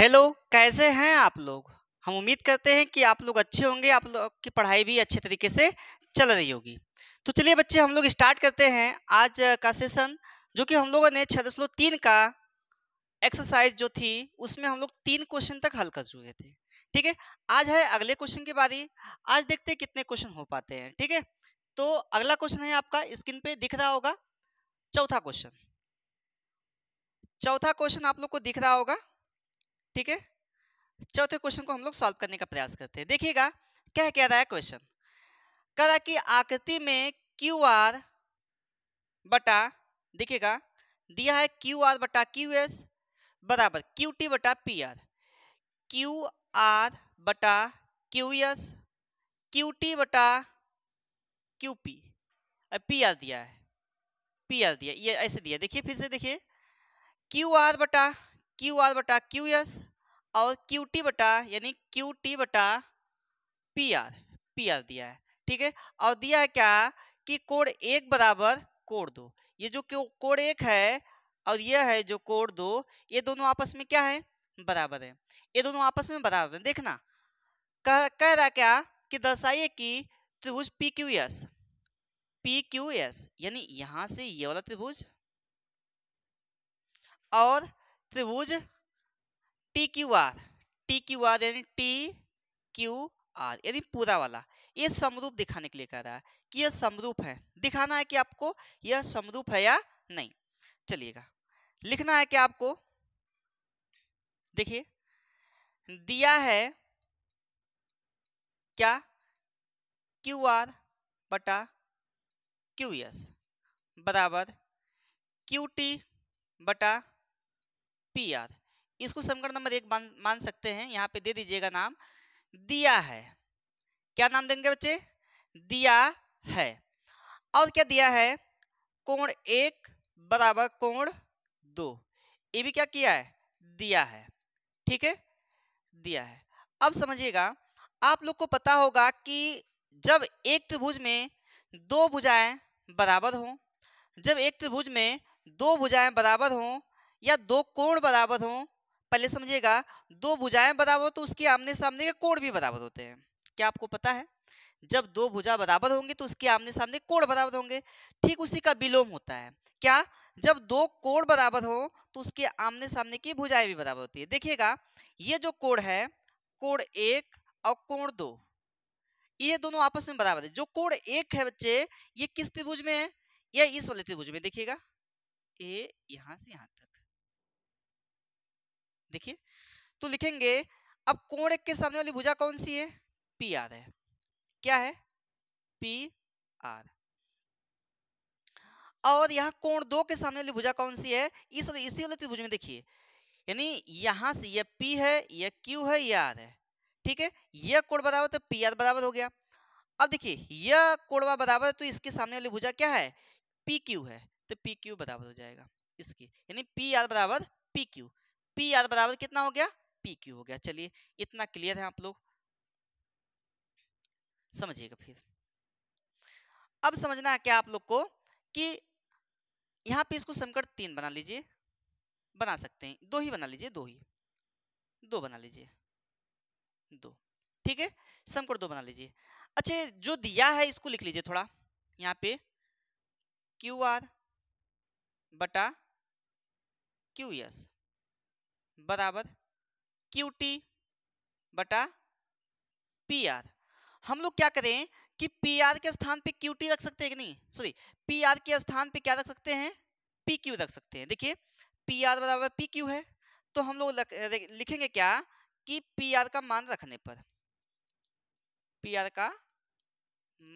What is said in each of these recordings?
Hello कैसे हैं आप लोग हम उम्मीद करते हैं कि आप लोग अच्छे होंगे आप लोग की पढ़ाई भी अच्छे तरीके से चल रही होगी तो चलिए बच्चे हम लोग स्टार्ट करते हैं आज का सेशन जो कि हम लोगों ने छः दशमलव तीन का एक्सरसाइज जो थी उसमें हम लोग तीन क्वेश्चन तक हल कर चुके थे ठीक है आज है अगले क्वेश्चन की बारी आज देखते हैं कितने क्वेश्चन हो पाते हैं ठीक है तो अगला क्वेश्चन है आपका स्क्रीन पे दिख रहा होगा चौथा क्वेश्चन चौथा क्वेश्चन आप लोग को दिख रहा होगा ठीक है चौथे क्वेश्चन को हम लोग सॉल्व करने का प्रयास करते हैं देखिएगा क्या कह रहा है क्वेश्चन कह रहा कि आकृति में क्यू आर बटा देखिएगा दिया है क्यू आर बटा क्यू एस बराबर क्यू टी बटा पी आर क्यू आर बटा क्यू एस क्यू टी बटा क्यू पी पी आर दिया है पी आर दिया ये ऐसे दिया देखिए फिर से देखिए क्यू आर बटा क्यू आर बटा क्यू एस और क्यू टी बटा यानी क्यू टी बटा पी आर पी आर दिया है ठीक है और दिया है क्या कि कोड एक बराबर कोड दो ये जो कोड एक है और यह है जो कोड दो ये दोनों आपस में क्या है बराबर है ये दोनों आपस में बराबर है देखना कह कह रहा क्या कि दर्शाइए कि त्रिभुज P Q S P Q S यानी यहां से ये वाला त्रिभुज और त्रिभुज T Q R T Q R यानी टी क्यू आर यानी पूरा वाला ये समरूप दिखाने के लिए कह रहा है कि यह समरूप है दिखाना है कि आपको यह समरूप है या नहीं चलिएगा लिखना है कि आपको देखिए दिया है क्या क्यू आर बटा क्यू एस बराबर क्यू टी बटा पी आर इसको समीकरण नंबर एक मान सकते हैं यहाँ पे दे दीजिएगा नाम दिया है क्या नाम देंगे बच्चे दिया है और क्या दिया है कोण एक बराबर कोण दो ये भी क्या किया है दिया है ठीक है दिया है अब समझिएगा आप लोग को पता होगा कि जब एक त्रिभुज में दो भुजाएं बराबर हों जब एक त्रिभुज में दो भुजाएं बराबर हों या दो कोण बराबर हो पहले समझिएगा दो भुजाएं बराबर हो तो उसके आमने सामने के कोण भी बराबर होते हैं क्या आपको पता है जब दो भुजा बराबर होंगे तो उसके आमने सामने कोण बराबर होंगे ठीक उसी का विलोम होता है क्या जब दो कोण बराबर हो तो उसके आमने सामने की भुजाएं भी बराबर होती है देखिएगा ये जो कोण है कोण एक और कोण दो ये दोनों आपस में बराबर है जो कोण एक है बच्चे ये किस त्रिभुज में है यह इस वाले त्रिभुज में देखिएगा ए यहां से यहां तक देखिए तो लिखेंगे अब कोण एक के सामने वाली भुजा कौन सी है पी आर है क्या है पी आर और यहाँ कोण दो के सामने वाली भुजा कौन सी है इस इसी वाली त्रिभुज में देखिए यानी यहाँ से यह पी है यह क्यू है यह आर है ठीक है यह कोण बराबर तो पी आर बराबर हो गया अब देखिए यह कोणवा बराबर है तो इसके सामने वाली भुजा क्या है पी क्यू है तो पी क्यू बराबर हो जाएगा इसकी यानी पी आर बराबर पी क्यू पी आर बराबर कितना हो गया पी क्यू हो गया चलिए इतना क्लियर है आप लोग समझिएगा फिर अब समझना है क्या आप लोग को कि यहाँ पे इसको समीकरण तीन बना लीजिए बना सकते हैं दो ही बना लीजिए दो ही दो बना लीजिए दो ठीक है समकट दो बना लीजिए अच्छा जो दिया है इसको लिख लीजिए थोड़ा यहाँ पे क्यू आर बटा क्यू एस बराबर क्यू टी बटा पी आर हम लोग क्या करें कि पी आर के स्थान पे क्यू टी रख सकते हैं कि नहीं सॉरी पी आर के स्थान पे क्या रख सकते हैं पी क्यू रख सकते हैं देखिए पी आर बराबर पी क्यू है तो हम लोग लिखेंगे क्या कि पी आर का मान रखने पर पी आर का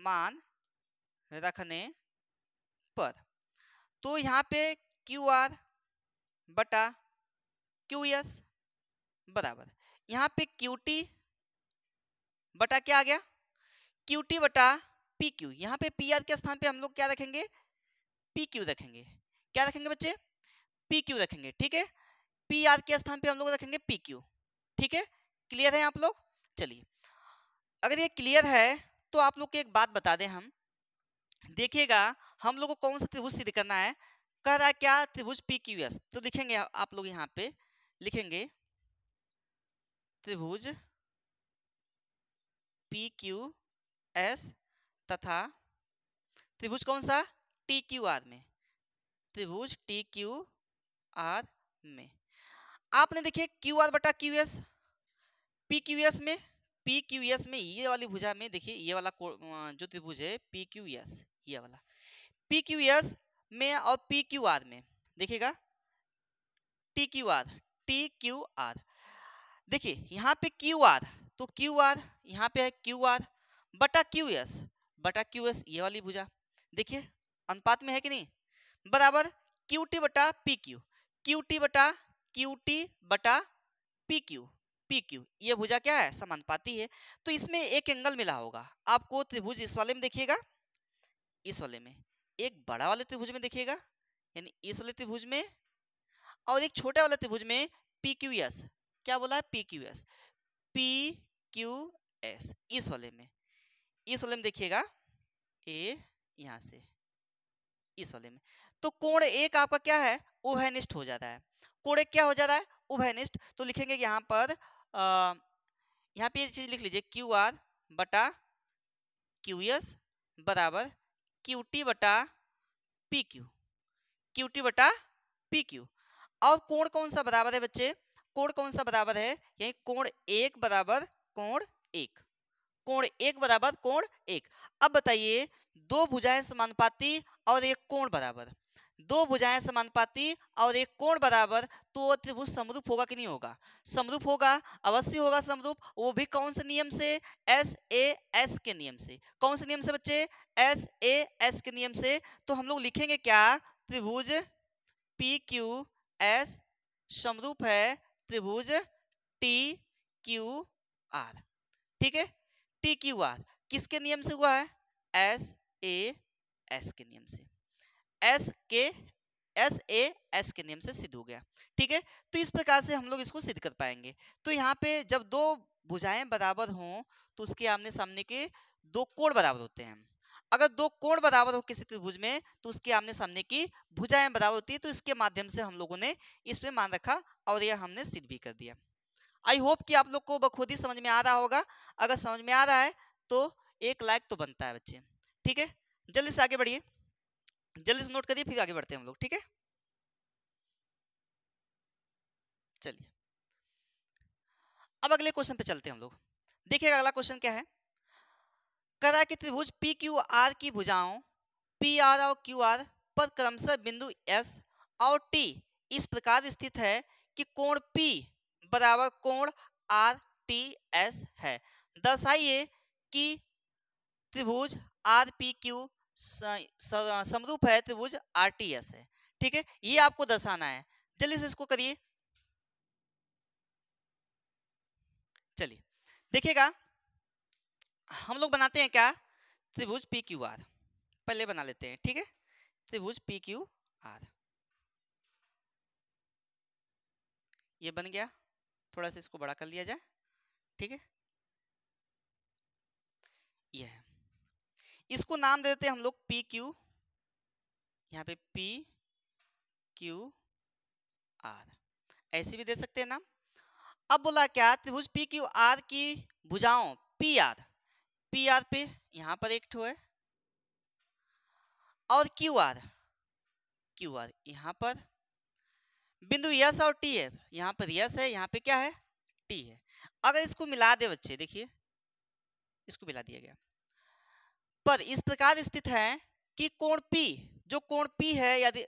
मान रखने पर तो यहाँ पे क्यू आर बटा क्यू एस e बराबर यहाँ पे क्यू टी बटा क्या आ गया क्यू टी बटा पी क्यू यहाँ पे पी आर के स्थान पे हम लोग क्या रखेंगे पी क्यू रखेंगे क्या रखेंगे बच्चे पी क्यू रखेंगे ठीक है पी आर के स्थान पे हम लोग रखेंगे पी क्यू ठीक है क्लियर है आप लोग चलिए अगर ये क्लियर है तो आप लोग को एक बात बता दें हम देखिएगा हम लोग को कौन सा त्रिभुज सिद्ध करना है कह रहा है क्या त्रिभुज पी क्यू एस तो लिखेंगे आप लोग यहाँ पे लिखेंगे त्रिभुज पी क्यू एस तथा त्रिभुज कौन सा टी क्यू आर में त्रिभुज टी क्यू आर में आपने देखिए क्यू आर बटा Q S P Q S में पी क्यू एस में ये वाली भुजा में देखिए ये वाला जो त्रिभुज है पी क्यू एस ये वाला पी क्यू एस में और पी क्यू आर में देखिएगा T Q R P Q R देखिए यहाँ पे क्यू आर तो क्यू आर यहाँ पे है क्यू आर बटा क्यू एस बटा क्यू एस ये वाली भुजा देखिए अनुपात में है कि नहीं बराबर क्यू टी बटा पी क्यू क्यू टी बटा क्यू टी बटा पी क्यू पी क्यू ये भुजा क्या है समानुपाती है तो इसमें एक एंगल मिला होगा आपको त्रिभुज इस वाले में देखिएगा इस वाले में एक बड़ा वाले त्रिभुज में देखिएगा यानी इस वाले त्रिभुज में और एक छोटे वाले त्रिभुज में पी क्यू एस क्या बोला है P Q S P Q S इस वाले में इस वाले में देखिएगा ए यहाँ से इस वाले में तो कोण एक आपका क्या है उभयनिष्ठ हो जा रहा है कोण एक क्या हो जा रहा है उभयनिष्ठ तो लिखेंगे यहाँ पर यहाँ पे ये चीज लिख लीजिए क्यू आर बटा क्यू एस बराबर क्यू टी बटा पी क्यू क्यू टी बटा पी क्यू और कोण कौन सा बराबर है बच्चे कोण कौन सा बराबर है यही कोण एक बराबर कोण एक कोण एक बराबर कोण एक अब बताइए दो भुजाएं समानुपाती और एक कोण बराबर दो भुजाएं समानुपाती और एक कोण बराबर तो त्रिभुज समरूप होगा कि नहीं होगा समरूप होगा अवश्य होगा समरूप वो भी कौन से नियम से एस ए एस के नियम से कौन से नियम से बच्चे एस ए एस के नियम से तो हम लोग लिखेंगे क्या त्रिभुज पी क्यू एस समरूप है त्रिभुज टी क्यू आर ठीक है टी क्यू आर किसके नियम से हुआ है एस ए एस के नियम से एस के एस ए एस के नियम से सिद्ध हो गया ठीक है तो इस प्रकार से हम लोग इसको सिद्ध कर पाएंगे तो यहाँ पे जब दो भुजाएं बराबर हों तो उसके आमने सामने के दो कोण बराबर होते हैं अगर दो कोण बराबर हो किसी त्रिभुज में तो उसके आमने सामने की भुजाएं बराबर होती है तो इसके माध्यम से हम लोगों ने इसमें मान रखा और यह हमने सिद्ध भी कर दिया आई होप कि आप लोग को बखूदी समझ में आ रहा होगा अगर समझ में आ रहा है तो एक लाइक तो बनता है बच्चे ठीक है जल्दी से आगे बढ़िए जल्दी से नोट करिए फिर आगे बढ़ते हैं हम लोग ठीक है चलिए अब अगले क्वेश्चन पे चलते हैं हम लोग देखिएगा अगला क्वेश्चन क्या है कह रहा है कि त्रिभुज पी क्यू आर की भुजाओं पी आर और क्यू आर पर क्रमशः बिंदु एस और टी इस प्रकार स्थित है कि कोण पी बराबर कोण आर टी एस है दर्शाइए कि त्रिभुज आर पी क्यू समरूप है त्रिभुज आर टी एस है ठीक है ये आपको दर्शाना है जल्दी से इसको करिए चलिए देखिएगा हम लोग बनाते हैं क्या त्रिभुज पी क्यू आर पहले बना लेते हैं ठीक है त्रिभुज पी क्यू आर ये बन गया थोड़ा सा इसको बड़ा कर लिया जाए ठीक है ये है इसको नाम दे देते हैं हम लोग पी क्यू यहाँ पे पी क्यू आर ऐसे भी दे सकते हैं नाम अब बोला क्या त्रिभुज पी क्यू आर की भुजाओं पी आर पी आर पे यहाँ पर एक ठो है और क्यू आर क्यू आर यहाँ पर बिंदु यस और टी है यहाँ पर यस है यहाँ पे क्या है टी है अगर इसको मिला दे बच्चे देखिए इसको मिला दिया गया पर इस प्रकार स्थित है कि कोण पी जो कोण पी है यदि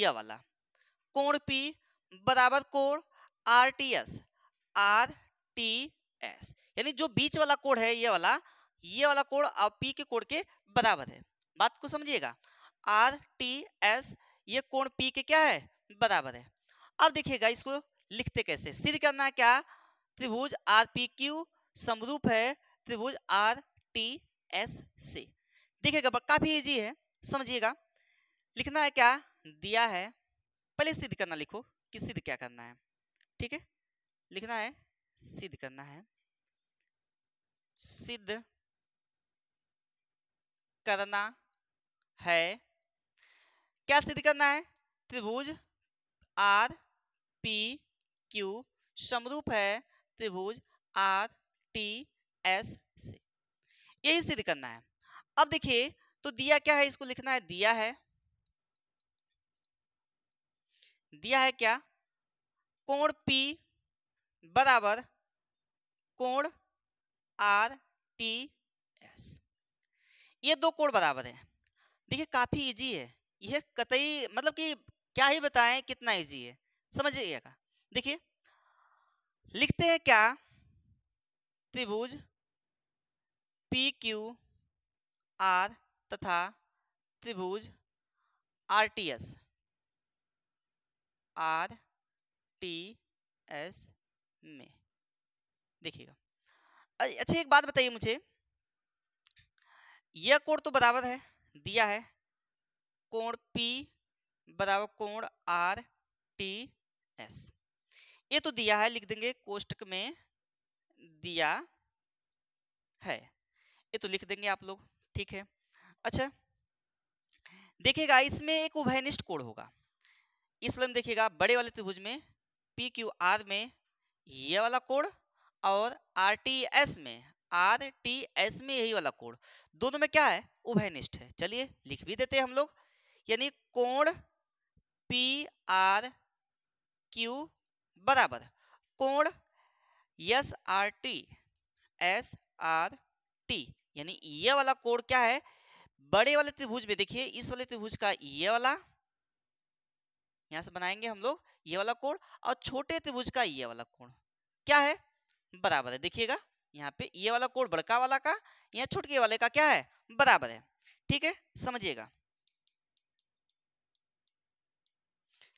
ये वाला कोण पी बराबर कोण R T S R T S यानी जो बीच वाला कोण है ये वाला ये वाला कोड पी के कोड के बराबर है बात को समझिएगा आर टी एस ये कोण पी के क्या है बराबर है अब देखिएगा इसको लिखते कैसे सिद्ध करना है क्या त्रिभुज आर पी क्यू समरूप है त्रिभुज आर टी एस से देखिएगा काफी इजी है समझिएगा लिखना है क्या दिया है पहले सिद्ध करना लिखो कि सिद्ध क्या करना है ठीक है लिखना है सिद्ध करना है सिद्ध करना है क्या सिद्ध करना है त्रिभुज आर पी क्यू समरूप है त्रिभुज आर टी एस से यही सिद्ध करना है अब देखिए तो दिया क्या है इसको लिखना है दिया है दिया है क्या कोण पी बराबर कोण आर टी एस ये दो कोड बराबर है देखिए काफ़ी इजी है यह कतई मतलब कि क्या ही बताएं कितना इजी है समझिएगा देखिए लिखते हैं क्या त्रिभुज पी क्यू आर तथा त्रिभुज R T S R T S में देखिएगा अच्छा एक बात बताइए मुझे यह कोण तो बराबर है दिया है कोण P बराबर कोण R T S ये तो दिया है लिख देंगे कोष्टक में दिया है ये तो लिख देंगे आप लोग ठीक है अच्छा देखिएगा इसमें एक उभयनिष्ठ कोण होगा इसलिए देखिएगा बड़े वाले त्रिभुज में पी क्यू आर में यह वाला कोण और आर टी एस में आर टी एस में यही वाला कोण दोनों में क्या है उभयनिष्ठ है चलिए लिख भी देते हैं हम लोग यानी कोण पी आर क्यू बराबर कोण S R T S R T यानी ये वाला कोण क्या है बड़े वाले त्रिभुज में देखिए इस वाले त्रिभुज का ये वाला यहां से बनाएंगे हम लोग ये वाला कोण और छोटे त्रिभुज का ये वाला कोण क्या है बराबर है देखिएगा यहाँ पे ये वाला कोड बड़का वाला का या छोटके वाले का क्या है बराबर है ठीक है समझिएगा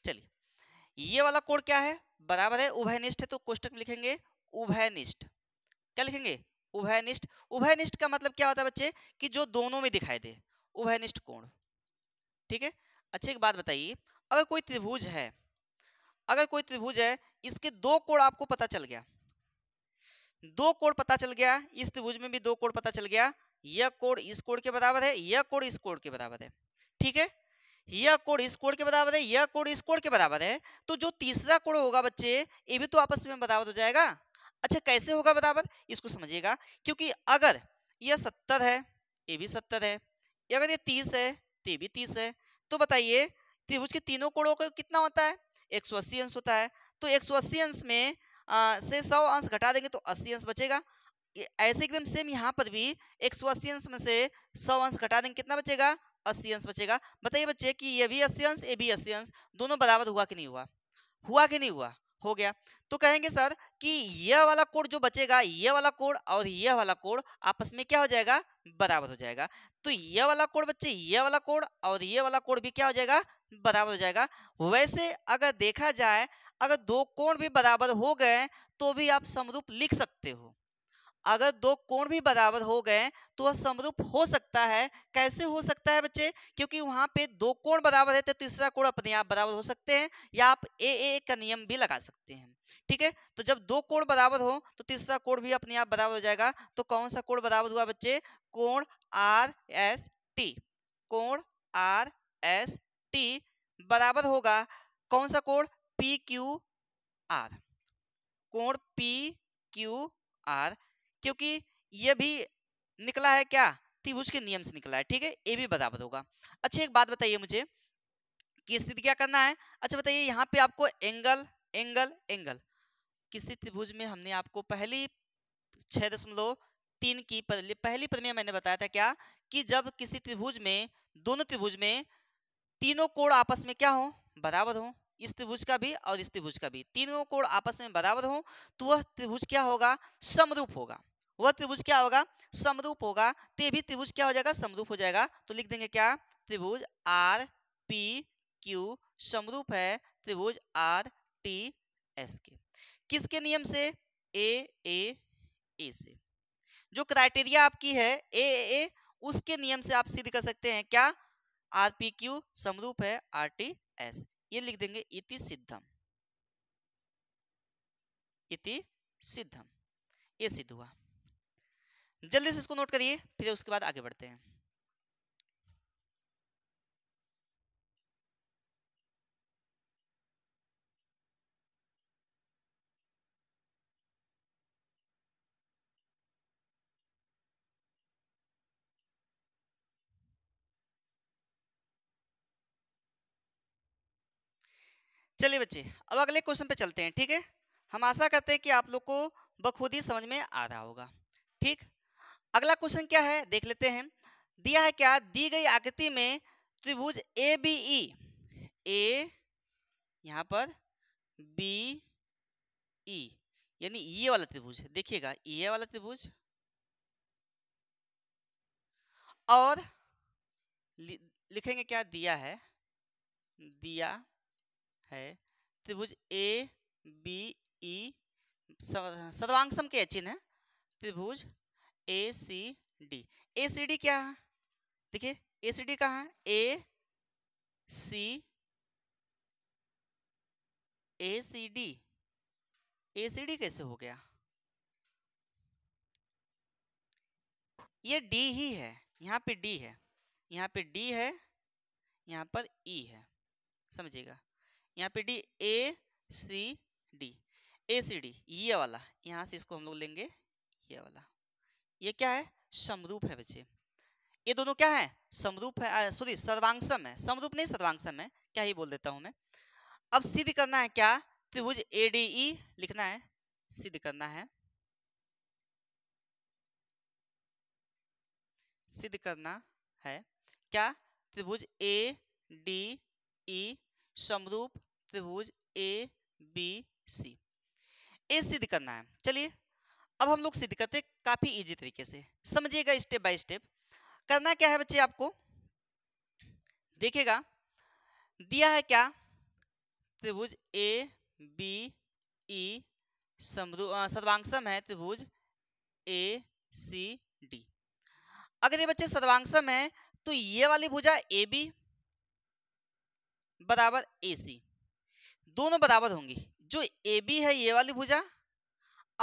चलिए ये वाला कोड क्या है बराबर है उभयनिष्ठ है तो कोष्टक लिखेंगे उभयनिष्ठ क्या लिखेंगे उभयनिष्ठ उभयनिष्ठ का मतलब क्या होता है बच्चे कि जो दोनों में दिखाई दे उभयनिष्ठ कोण ठीक है अच्छी एक बात बताइए अगर कोई त्रिभुज है अगर कोई त्रिभुज है इसके दो कोण आपको पता चल गया दो कोड पता चल गया इस त्रिभुज में भी दो कोड पता चल गया यह कोड इस कोड के बराबर है यह कोड इस कोड के बराबर है ठीक है यह कोड इस कोड के बराबर है यह कोड इस कोड के बराबर है तो जो तीसरा कोड होगा बच्चे ये भी तो आपस में बराबर हो जाएगा अच्छा कैसे होगा बराबर इसको समझिएगा क्योंकि अगर यह सत्तर है ये भी सत्तर है अगर ये तीस है तो ये भी तीस है तो बताइए त्रिभुज के तीनों कोड़ों का कितना होता है एक अंश होता है तो एक अंश में से सौ अंश घटा देंगे तो अस्सी अंश बचेगा ऐसे एकदम सेम यहाँ पर भी एक सौ अस्सी अंश में से सौ अंश घटा देंगे कितना बचेगा अस्सी अंश बचेगा बताइए बच्चे कि ये भी अस्सी अंश ये भी अस्सी अंश दोनों बराबर हुआ कि नहीं हुआ हुआ कि नहीं हुआ हो गया तो कहेंगे सर कि यह वाला कोड जो बचेगा यह वाला कोड और यह वाला कोड आपस में क्या हो जाएगा बराबर हो जाएगा तो यह वाला कोड बच्चे यह वाला कोड और यह वाला कोड भी क्या हो जाएगा बराबर हो जाएगा वैसे अगर देखा जाए अगर दो कोण भी बराबर हो गए तो भी आप समरूप लिख सकते हो अगर दो कोण भी बराबर हो गए तो वह समरूप हो सकता है कैसे हो सकता है बच्चे क्योंकि वहां पे दो कोण बराबर है तो तीसरा कोण अपने आप बराबर हो सकते हैं या आप ए ए का नियम भी लगा सकते हैं ठीक है तो जब दो कोण बराबर हो तो तीसरा कोण भी अपने आप बराबर हो जाएगा तो कौन सा कोण बराबर हुआ बच्चे कोण आर एस टी कोण आर एस टी बराबर होगा कौन सा कोण पी क्यू आर कोण पी क्यू आर क्योंकि यह भी निकला है क्या त्रिभुज के नियम से निकला है ठीक है ए भी बराबर होगा अच्छा एक बात बताइए मुझे कि स्थिति क्या करना है अच्छा बताइए यहाँ पे आपको एंगल एंगल एंगल किसी त्रिभुज में हमने आपको पहली छह दशमलव तीन की पहली प्रमेय मैंने बताया था क्या कि जब किसी त्रिभुज में दोनों त्रिभुज में तीनों कोण आपस में क्या हो बराबर हो इस त्रिभुज का भी और इस त्रिभुज का भी तीनों कोण आपस में बराबर हो तो वह त्रिभुज क्या होगा समरूप होगा वह त्रिभुज क्या होगा समरूप होगा तो भी त्रिभुज क्या हो जाएगा समरूप हो जाएगा तो लिख देंगे क्या त्रिभुज आर पी क्यू समरूप है त्रिभुज आर टी एस के किसके नियम से ए ए ए से जो क्राइटेरिया आपकी है ए ए, ए उसके नियम से आप सिद्ध कर सकते हैं क्या आर पी क्यू समरूप है आर टी एस ये लिख देंगे इति सिद्धम इति सिद्धम ये सिद्ध हुआ जल्दी से इसको नोट करिए फिर उसके बाद आगे बढ़ते हैं चलिए बच्चे अब अगले क्वेश्चन पे चलते हैं ठीक है हम आशा करते हैं कि आप लोग को बखूदी समझ में आ रहा होगा ठीक अगला क्वेश्चन क्या है देख लेते हैं दिया है क्या दी गई आकृति में त्रिभुज ए बी ई ए यहाँ पर बी ई e, यानी ये वाला त्रिभुज देखिएगा ये वाला त्रिभुज और लिखेंगे क्या दिया है दिया है त्रिभुज ए बी ई सर्वांग सम के चिन्ह है त्रिभुज ए C D A C D क्या है देखिए ए सी डी कहाँ है ए सी ए C D A C D कैसे हो गया ये डी ही है यहाँ पे डी है यहाँ पे डी है यहाँ पर ई है समझिएगा यहाँ पे D A C D A C D ये वाला यहाँ से इसको हम लोग लेंगे ये वाला ये क्या है समरूप है बच्चे ये दोनों क्या है समरूप है सॉरी सर्वांगसम है समरूप नहीं सर्वांगसम है क्या ही बोल देता हूँ मैं अब सिद्ध करना है क्या त्रिभुज ए डी ई लिखना है सिद्ध करना है सिद्ध करना है क्या त्रिभुज ए डी ई समरूप त्रिभुज ए बी सी ए सिद्ध करना है चलिए अब हम लोग सिद्ध करते काफ़ी इजी तरीके से समझिएगा स्टेप बाय स्टेप करना क्या है बच्चे आपको देखिएगा दिया है क्या त्रिभुज ए बी ई सर्वांगसम है त्रिभुज ए सी डी अगर ये बच्चे सर्वांगसम है तो ये वाली भुजा ए बी बराबर ए सी दोनों बराबर होंगी जो ए बी है ये वाली भुजा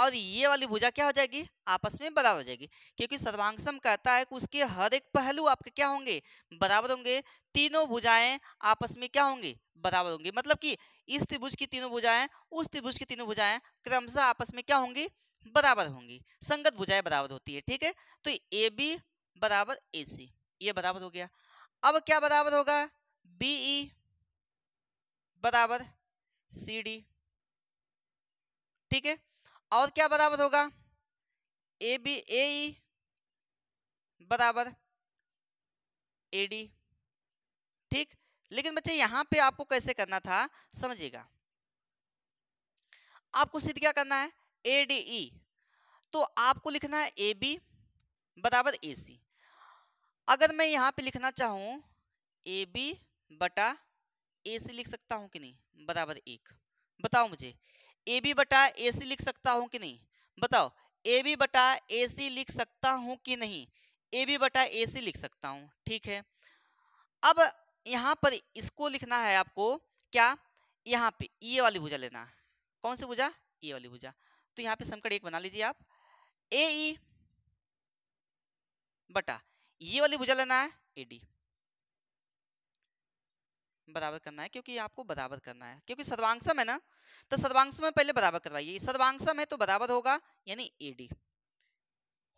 और ये वाली भुजा क्या हो जाएगी आपस में बराबर हो जाएगी क्योंकि सर्वांगसम कहता है कि उसके हर एक पहलू आपके क्या होंगे बराबर होंगे तीनों भुजाएं आपस में क्या होंगी बराबर होंगी मतलब कि इस त्रिभुज की तीनों भुजाएं उस त्रिभुज की तीनों भुजाएं क्रमशः आपस में क्या होंगी बराबर होंगी संगत भुजाएं बराबर होती है ठीक है तो ए बी बराबर ए सी ये बराबर हो गया अब क्या बराबर होगा बी e बराबर सी डी ठीक है और क्या बराबर होगा ए बी ए बराबर ए डी ठीक लेकिन बच्चे यहां पे आपको कैसे करना था समझिएगा आपको सिद्ध क्या करना है ए डी ई तो आपको लिखना है ए बी बराबर ए सी अगर मैं यहां पे लिखना चाहूं ए बी बटा ए सी लिख सकता हूं कि नहीं बराबर एक बताओ मुझे ए बी बटा ए सी लिख सकता हूँ कि नहीं बताओ ए बी बटा ए सी लिख सकता हूँ कि नहीं ए बी बटा ए सी लिख सकता हूँ ठीक है अब यहाँ पर इसको लिखना है आपको क्या यहाँ पे ये वाली भुजा लेना कौन सी भुजा ये वाली भुजा तो यहाँ पे समकट एक बना लीजिए आप ए ई बटा ये वाली भुजा लेना है ए डी बराबर करना है क्योंकि आपको बराबर करना है क्योंकि सर्वांगसम है ना तो सर्वांगसम में पहले बराबर करवाइए सर्वांगसम है तो बराबर होगा यानी ए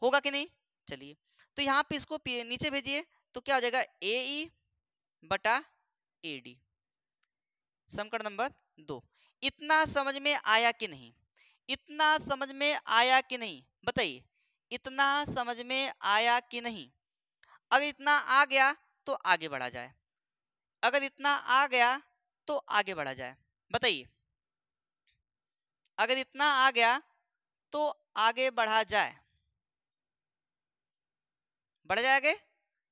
होगा कि नहीं चलिए तो यहाँ पे इसको नीचे भेजिए तो क्या हो जाएगा ए ई e बटा ए डी समकरण नंबर दो इतना समझ में आया कि नहीं इतना समझ में आया कि नहीं बताइए इतना समझ में आया कि नहीं अगर इतना आ गया तो आगे बढ़ा जाए अगर इतना आ गया तो आगे बढ़ा जाए बताइए अगर इतना आ गया तो आगे बढ़ा जाए बढ़ जाएगा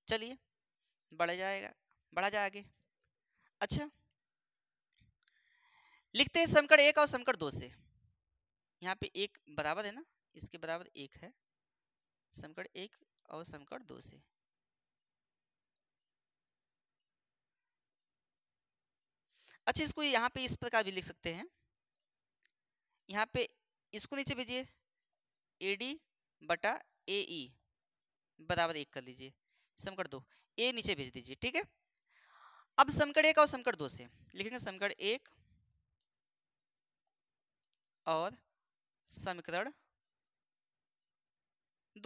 चलिए बढ़ जाएगा बढ़ा जाए आगे अच्छा लिखते हैं समकड़ एक और समकड़ दो से यहाँ पे एक बराबर है ना इसके बराबर एक है समकड़ एक और समकड़ दो से अच्छा इसको यहाँ पे इस प्रकार भी लिख सकते हैं यहाँ पे इसको नीचे भेजिए ए डी बटा ए ई e बराबर एक कर लीजिए समकट दो ए नीचे भेज दीजिए ठीक है अब समकट एक और समकट दो से लिखेंगे समकट एक और समीकरण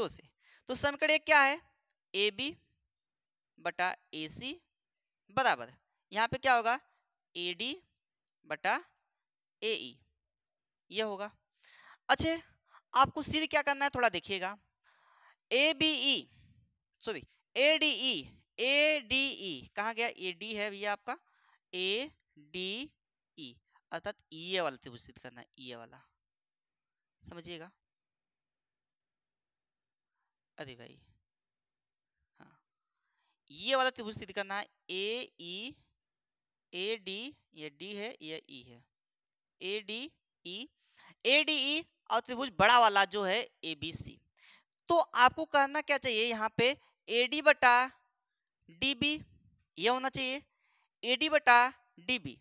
दो से तो समीकरण एक क्या है ए बी बटा ए सी बराबर यहाँ पे क्या होगा ए डी बटा ए ई e। ये होगा अच्छे आपको सीधे क्या करना है थोड़ा देखिएगा A B E sorry A D E A D E कहा गया ए डी है भैया आपका ए डी ई अर्थात ई e ए वाला त्रिभुज तो सिद्ध करना है ई e ए वाला समझिएगा अरे भाई हाँ ये वाला त्रिभुज तो सिद्ध करना है ए ई ए डी ये डी है ये ई e है A D E A D ई और त्रिभुज बड़ा वाला जो है ए बी सी तो आपको करना क्या चाहिए यहाँ पे ए डी बटा डी बी ये होना चाहिए ए डी बटा डी बी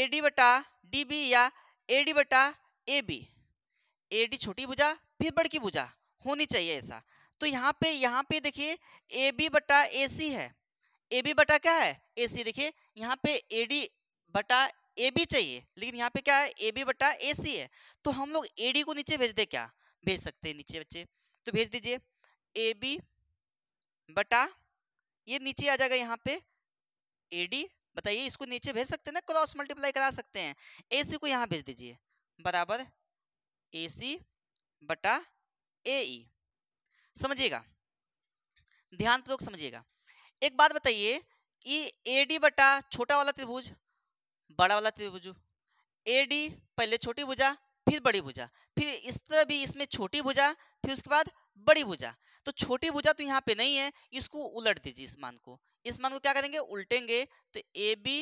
ए डी बटा डी बी या ए डी बटा ए बी ए डी छोटी भुजा फिर बड़ की भुजा होनी चाहिए ऐसा तो यहाँ पे यहाँ पे देखिए ए बी बटा ए सी है ए बी बटा क्या है ए सी देखिए यहाँ पे ए डी बटा ए बी चाहिए लेकिन यहाँ पे क्या है ए बी बटा ए सी है तो हम लोग ए डी को नीचे भेज दे क्या भेज सकते हैं नीचे बच्चे तो भेज दीजिए ए बी बटा ये नीचे आ जाएगा यहाँ पे ए डी बताइए इसको नीचे भेज सकते हैं ना क्रॉस मल्टीप्लाई करा सकते हैं ए सी को यहाँ भेज दीजिए बराबर ए सी बटा ए ई समझिएगा ध्यानपूर्वक समझिएगा एक बात बताइए ए डी बटा छोटा वाला त्रिभुज बड़ा वाला त्रिभुज ए डी पहले छोटी भुजा फिर बड़ी भुजा फिर इस तरह भी इसमें छोटी भुजा फिर उसके बाद बड़ी भुजा तो छोटी भुजा तो यहाँ पे नहीं है इसको उलट दीजिए इस मान को इस मान को क्या करेंगे उल्टेंगे तो ए बी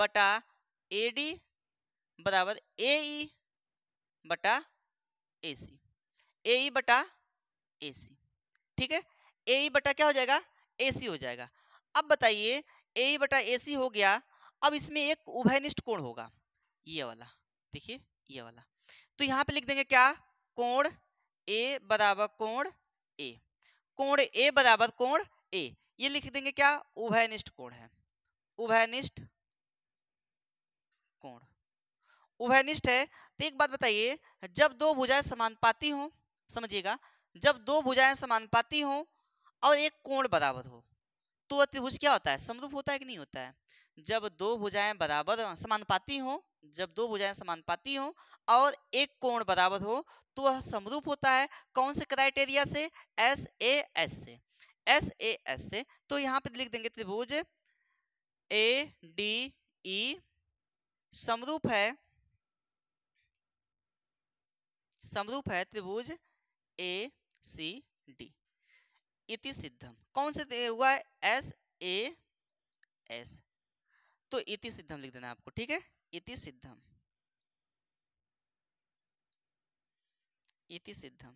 बटा ए डी बराबर ए ई e बटा ए सी ए ई बटा ए सी ठीक है ए ई e बटा क्या हो जाएगा ए सी हो जाएगा अब बताइए ए बटा ए सी हो गया अब इसमें एक उभयनिष्ठ कोण होगा ये वाला देखिए ये वाला तो यहाँ पे लिख देंगे क्या कोण ए बराबर कोण ए कोण ए बराबर कोण ए ये लिख देंगे क्या उभयनिष्ठ कोण है उभयनिष्ठ कोण उभयनिष्ठ है तो एक बात बताइए जब दो भुजाएं समानुपाती हों समझिएगा जब दो भुजाएं समानुपाती हों और एक कोण बराबर हो तो त्रिभुज क्या होता है समरूप होता है कि नहीं होता है जब दो भुजाएं बराबर समानुपाती हो जब दो भुजाएं समानुपाती हो और एक कोण बराबर हो तो वह समरूप होता है कौन से क्राइटेरिया से एस ए एस से एस ए एस से तो यहाँ पे लिख देंगे त्रिभुज ए डी ई समरूप है समरूप है त्रिभुज ए सी डी इति सिद्धम कौन से हुआ है एस ए एस तो इति सिद्धम लिख देना आपको ठीक है इति सिद्धम इति सिद्धम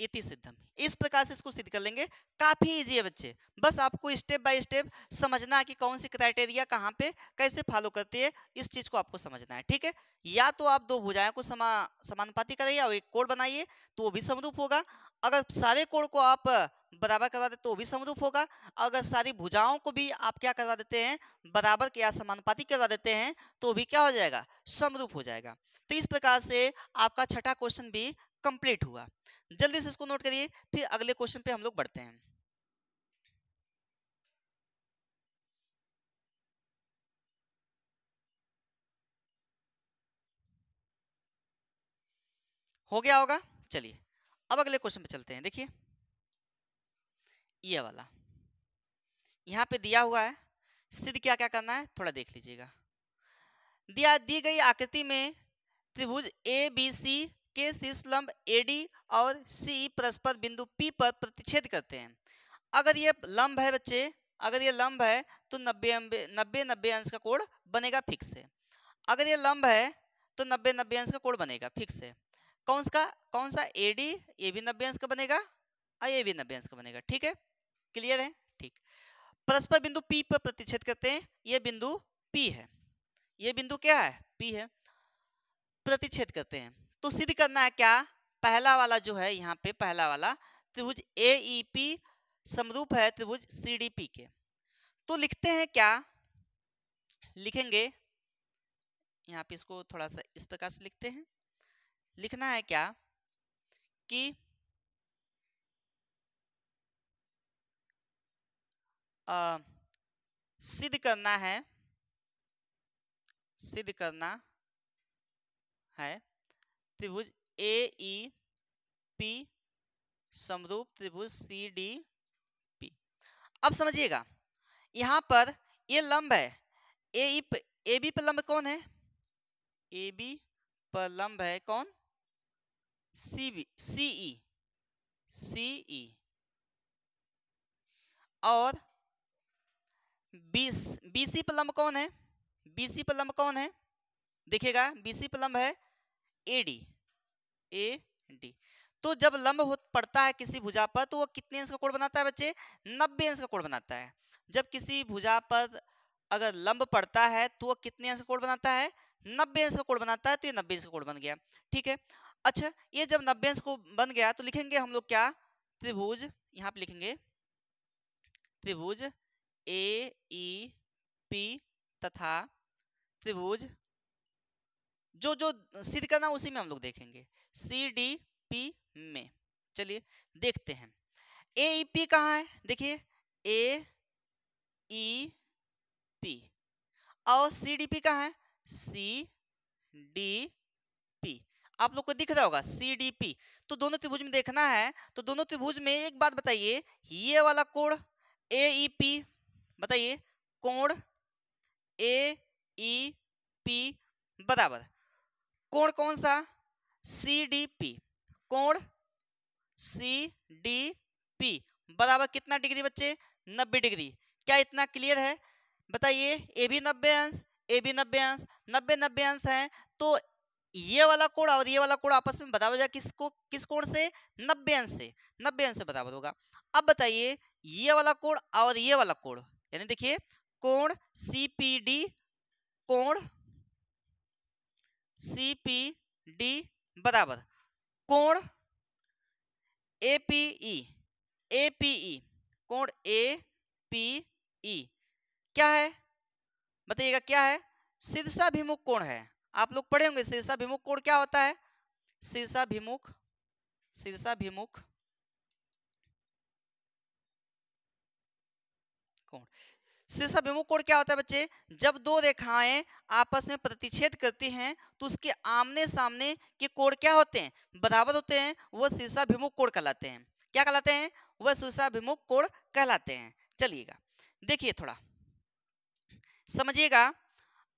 इति सिद्धम इस प्रकार से इसको सिद्ध कर लेंगे काफ़ी इजी है बच्चे बस आपको स्टेप बाय स्टेप समझना है कि कौन सी क्राइटेरिया कहाँ पे कैसे फॉलो करती है इस चीज़ को आपको समझना है ठीक है या तो आप दो भुजाएं को समा समानुपाती कराइए और एक कोड बनाइए तो वो भी समरूप होगा अगर सारे कोड को आप बराबर करवा देते तो भी समरूप होगा अगर सारी भुजाओं को भी आप क्या करवा देते हैं बराबर या समानुपाती करवा देते हैं तो भी क्या हो जाएगा समरूप हो जाएगा तो इस प्रकार से आपका छठा क्वेश्चन भी कंप्लीट हुआ जल्दी से इसको नोट करिए फिर अगले क्वेश्चन पे हम लोग बढ़ते हैं हो गया होगा चलिए अब अगले क्वेश्चन पे चलते हैं देखिए ये वाला यहाँ पे दिया हुआ है सिद्ध क्या क्या करना है थोड़ा देख लीजिएगा दिया दी गई आकृति में त्रिभुज ए बी सी के लंब ए डी और सी परस्पर बिंदु पी पर प्रतिच्छेद करते हैं अगर ये लंब है बच्चे अगर ये लंब है तो नब्बे नब्बे नब्बे अंश का कोण बनेगा फिक्स है अगर ये लंब है तो नब्बे नब्बे अंश का कोण बनेगा फिक्स है कौन सा कौन सा ए डी ये भी नब्बे अंश का बनेगा और ये भी नब्बे अंश का बनेगा ठीक है क्लियर है ठीक परस्पर बिंदु पी पर प्रतिच्छेद करते हैं ये बिंदु पी है ये बिंदु क्या है पी है प्रतिच्छेद करते हैं तो सिद्ध करना है क्या पहला वाला जो है यहाँ पे पहला वाला त्रिभुज ए e समरूप है त्रिभुज सी डी पी के तो लिखते हैं क्या लिखेंगे यहाँ पे इसको थोड़ा सा इस प्रकार से लिखते हैं लिखना है क्या कि सिद्ध करना है सिद्ध करना है त्रिभुज ए ई पी समरूप त्रिभुज सी डी पी अब समझिएगा यहाँ पर ये लंब है ए ई ए बी पर लंब कौन है ए बी पर लंब है कौन सी बी सी ई सी ई और बी बी सी पर लंब कौन है बी सी पर लंब कौन है देखिएगा बी सी पर लंब है ए डी ए डी तो जब लंब पड़ता है किसी भुजा पर तो वो कितने अंश का कोण बनाता है बच्चे नब्बे अंश का कोण बनाता है जब किसी भुजा पर अगर लंब पड़ता है तो वो कितने अंश का कोण बनाता है नब्बे अंश का कोण बनाता है तो ये नब्बे अंश का कोण बन गया ठीक है अच्छा ये जब नब्बे अंश को बन गया तो लिखेंगे हम लोग क्या त्रिभुज यहाँ पे लिखेंगे त्रिभुज ए ई पी तथा त्रिभुज जो जो सिद्ध करना उसी में हम लोग देखेंगे सी डी पी में चलिए देखते हैं ए ई पी कहाँ है देखिए ए ई पी और सी डी पी कहाँ है सी डी पी आप लोग को दिख रहा होगा सी डी पी तो दोनों त्रिभुज में देखना है तो दोनों त्रिभुज में एक बात बताइए ये वाला कोण ए ई पी बताइए कोण ए ई पी बराबर कोण कौन सा सी डी पी कोण सी डी पी बराबर कितना डिग्री बच्चे नब्बे डिग्री क्या इतना क्लियर है बताइए ए भी नब्बे अंश ए भी नब्बे अंश नब्बे नब्बे अंश है तो ये वाला कोण और ये वाला कोण आपस में बराबर जाएगा किसको किस कोण से नब्बे अंश से नब्बे अंश से बराबर होगा अब बताइए ये वाला कोण और ये वाला कोण यानी देखिए कोण सी पी डी कोण सी पी डी बराबर कोण A P E A P E कोण ए पी ई क्या है बताइएगा क्या है शीर्षाभिमुख कोण है आप लोग पढ़े होंगे शीर्षाभिमुख कोण क्या होता है शीर्षाभिमुख शीर्षाभिमुख शीर्षा विमुख कोण क्या होता है बच्चे जब दो रेखाएं आपस में प्रतिच्छेद करती हैं तो उसके आमने सामने के कोण क्या होते हैं बराबर होते हैं वह विमुख कोण कहलाते हैं क्या कहलाते हैं वह शीर्षा विमुख कोण कहलाते हैं चलिएगा देखिए थोड़ा समझिएगा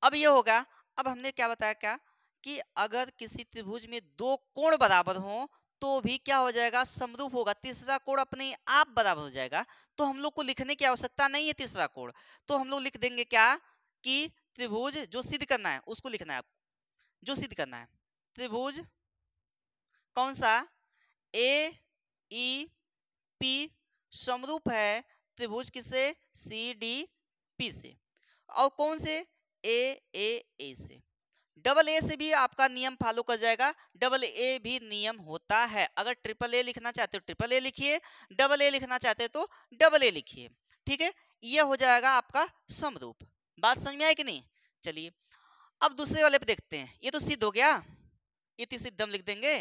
अब यह होगा अब हमने क्या बताया क्या कि अगर किसी त्रिभुज में दो कोण बराबर हों तो भी क्या हो जाएगा समरूप होगा तीसरा कोण अपने आप बराबर हो जाएगा तो हम लोग को लिखने की आवश्यकता नहीं है तीसरा कोण तो हम लोग लिख देंगे क्या कि त्रिभुज जो सिद्ध करना है उसको लिखना है आपको जो सिद्ध करना है त्रिभुज कौन सा ए ई पी समरूप है त्रिभुज किससे सी डी पी से और कौन से ए ए ए से डबल ए से भी आपका नियम फॉलो कर जाएगा डबल ए भी नियम होता है अगर ट्रिपल ए लिखना चाहते हो ट्रिपल ए लिखिए डबल ए लिखना चाहते हो तो डबल ए लिखिए ठीक है यह हो जाएगा आपका समरूप बात समझ में आए कि नहीं चलिए अब दूसरे वाले पे देखते हैं ये तो सिद्ध हो गया इति सिद्धम लिख देंगे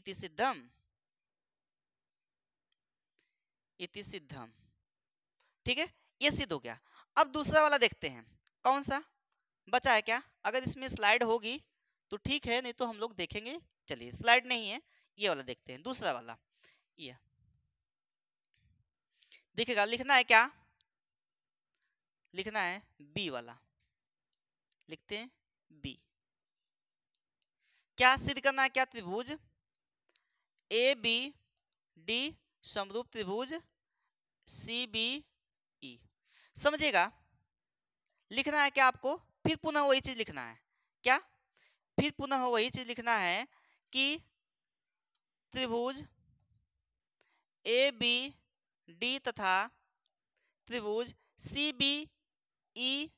इति सिद्धम इति सिद्धम ठीक है ये सिद्ध हो गया अब दूसरा वाला देखते हैं कौन सा बचा है क्या अगर इसमें स्लाइड होगी तो ठीक है नहीं तो हम लोग देखेंगे चलिए स्लाइड नहीं है ये वाला देखते हैं दूसरा वाला ये देखिएगा लिखना है क्या लिखना है बी वाला लिखते हैं बी क्या सिद्ध करना है क्या त्रिभुज ए बी डी समरूप त्रिभुज सी बी ई समझिएगा लिखना है क्या आपको फिर पुनः वही चीज लिखना है क्या फिर पुनः वही चीज लिखना है कि त्रिभुज ए बी डी तथा त्रिभुज सी बी ई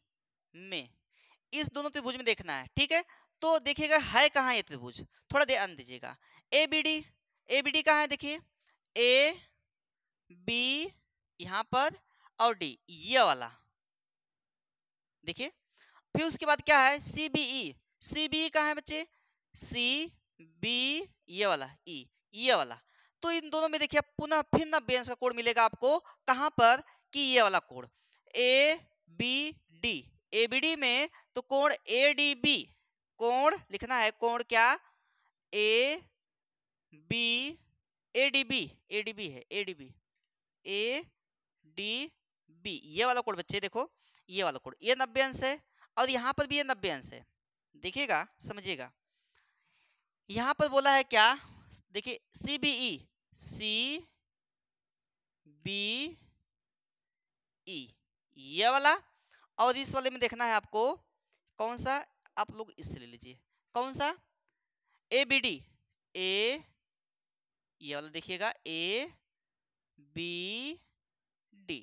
में इस दोनों त्रिभुज में देखना है ठीक है तो देखिएगा है कहाँ ये त्रिभुज थोड़ा ध्यान दीजिएगा A B D A B D कहाँ है देखिए ए बी यहाँ पर और डी ये वाला देखिए फिर उसके बाद क्या है सी B E C B E कहा है बच्चे सी बी e, ये वाला ई e, ये वाला तो इन दोनों में देखिए पुनः फिर ना बेंस का कोड मिलेगा आपको कहां पर कि ये वाला कोड A B D A B D में तो कोण ए डी बी कोण लिखना है कोण क्या A B A D B A D B है A D B A D B ये वाला कोड बच्चे देखो ये वाला कोड ये नब्बे अंश है और यहाँ पर भी है नब्बे अंश है देखिएगा समझिएगा यहाँ पर बोला है क्या देखिए सी बी ई सी बी ई ये वाला और इस वाले में देखना है आपको कौन सा आप लोग इससे ले लीजिए कौन सा ए बी डी ए ये वाला देखिएगा ए बी डी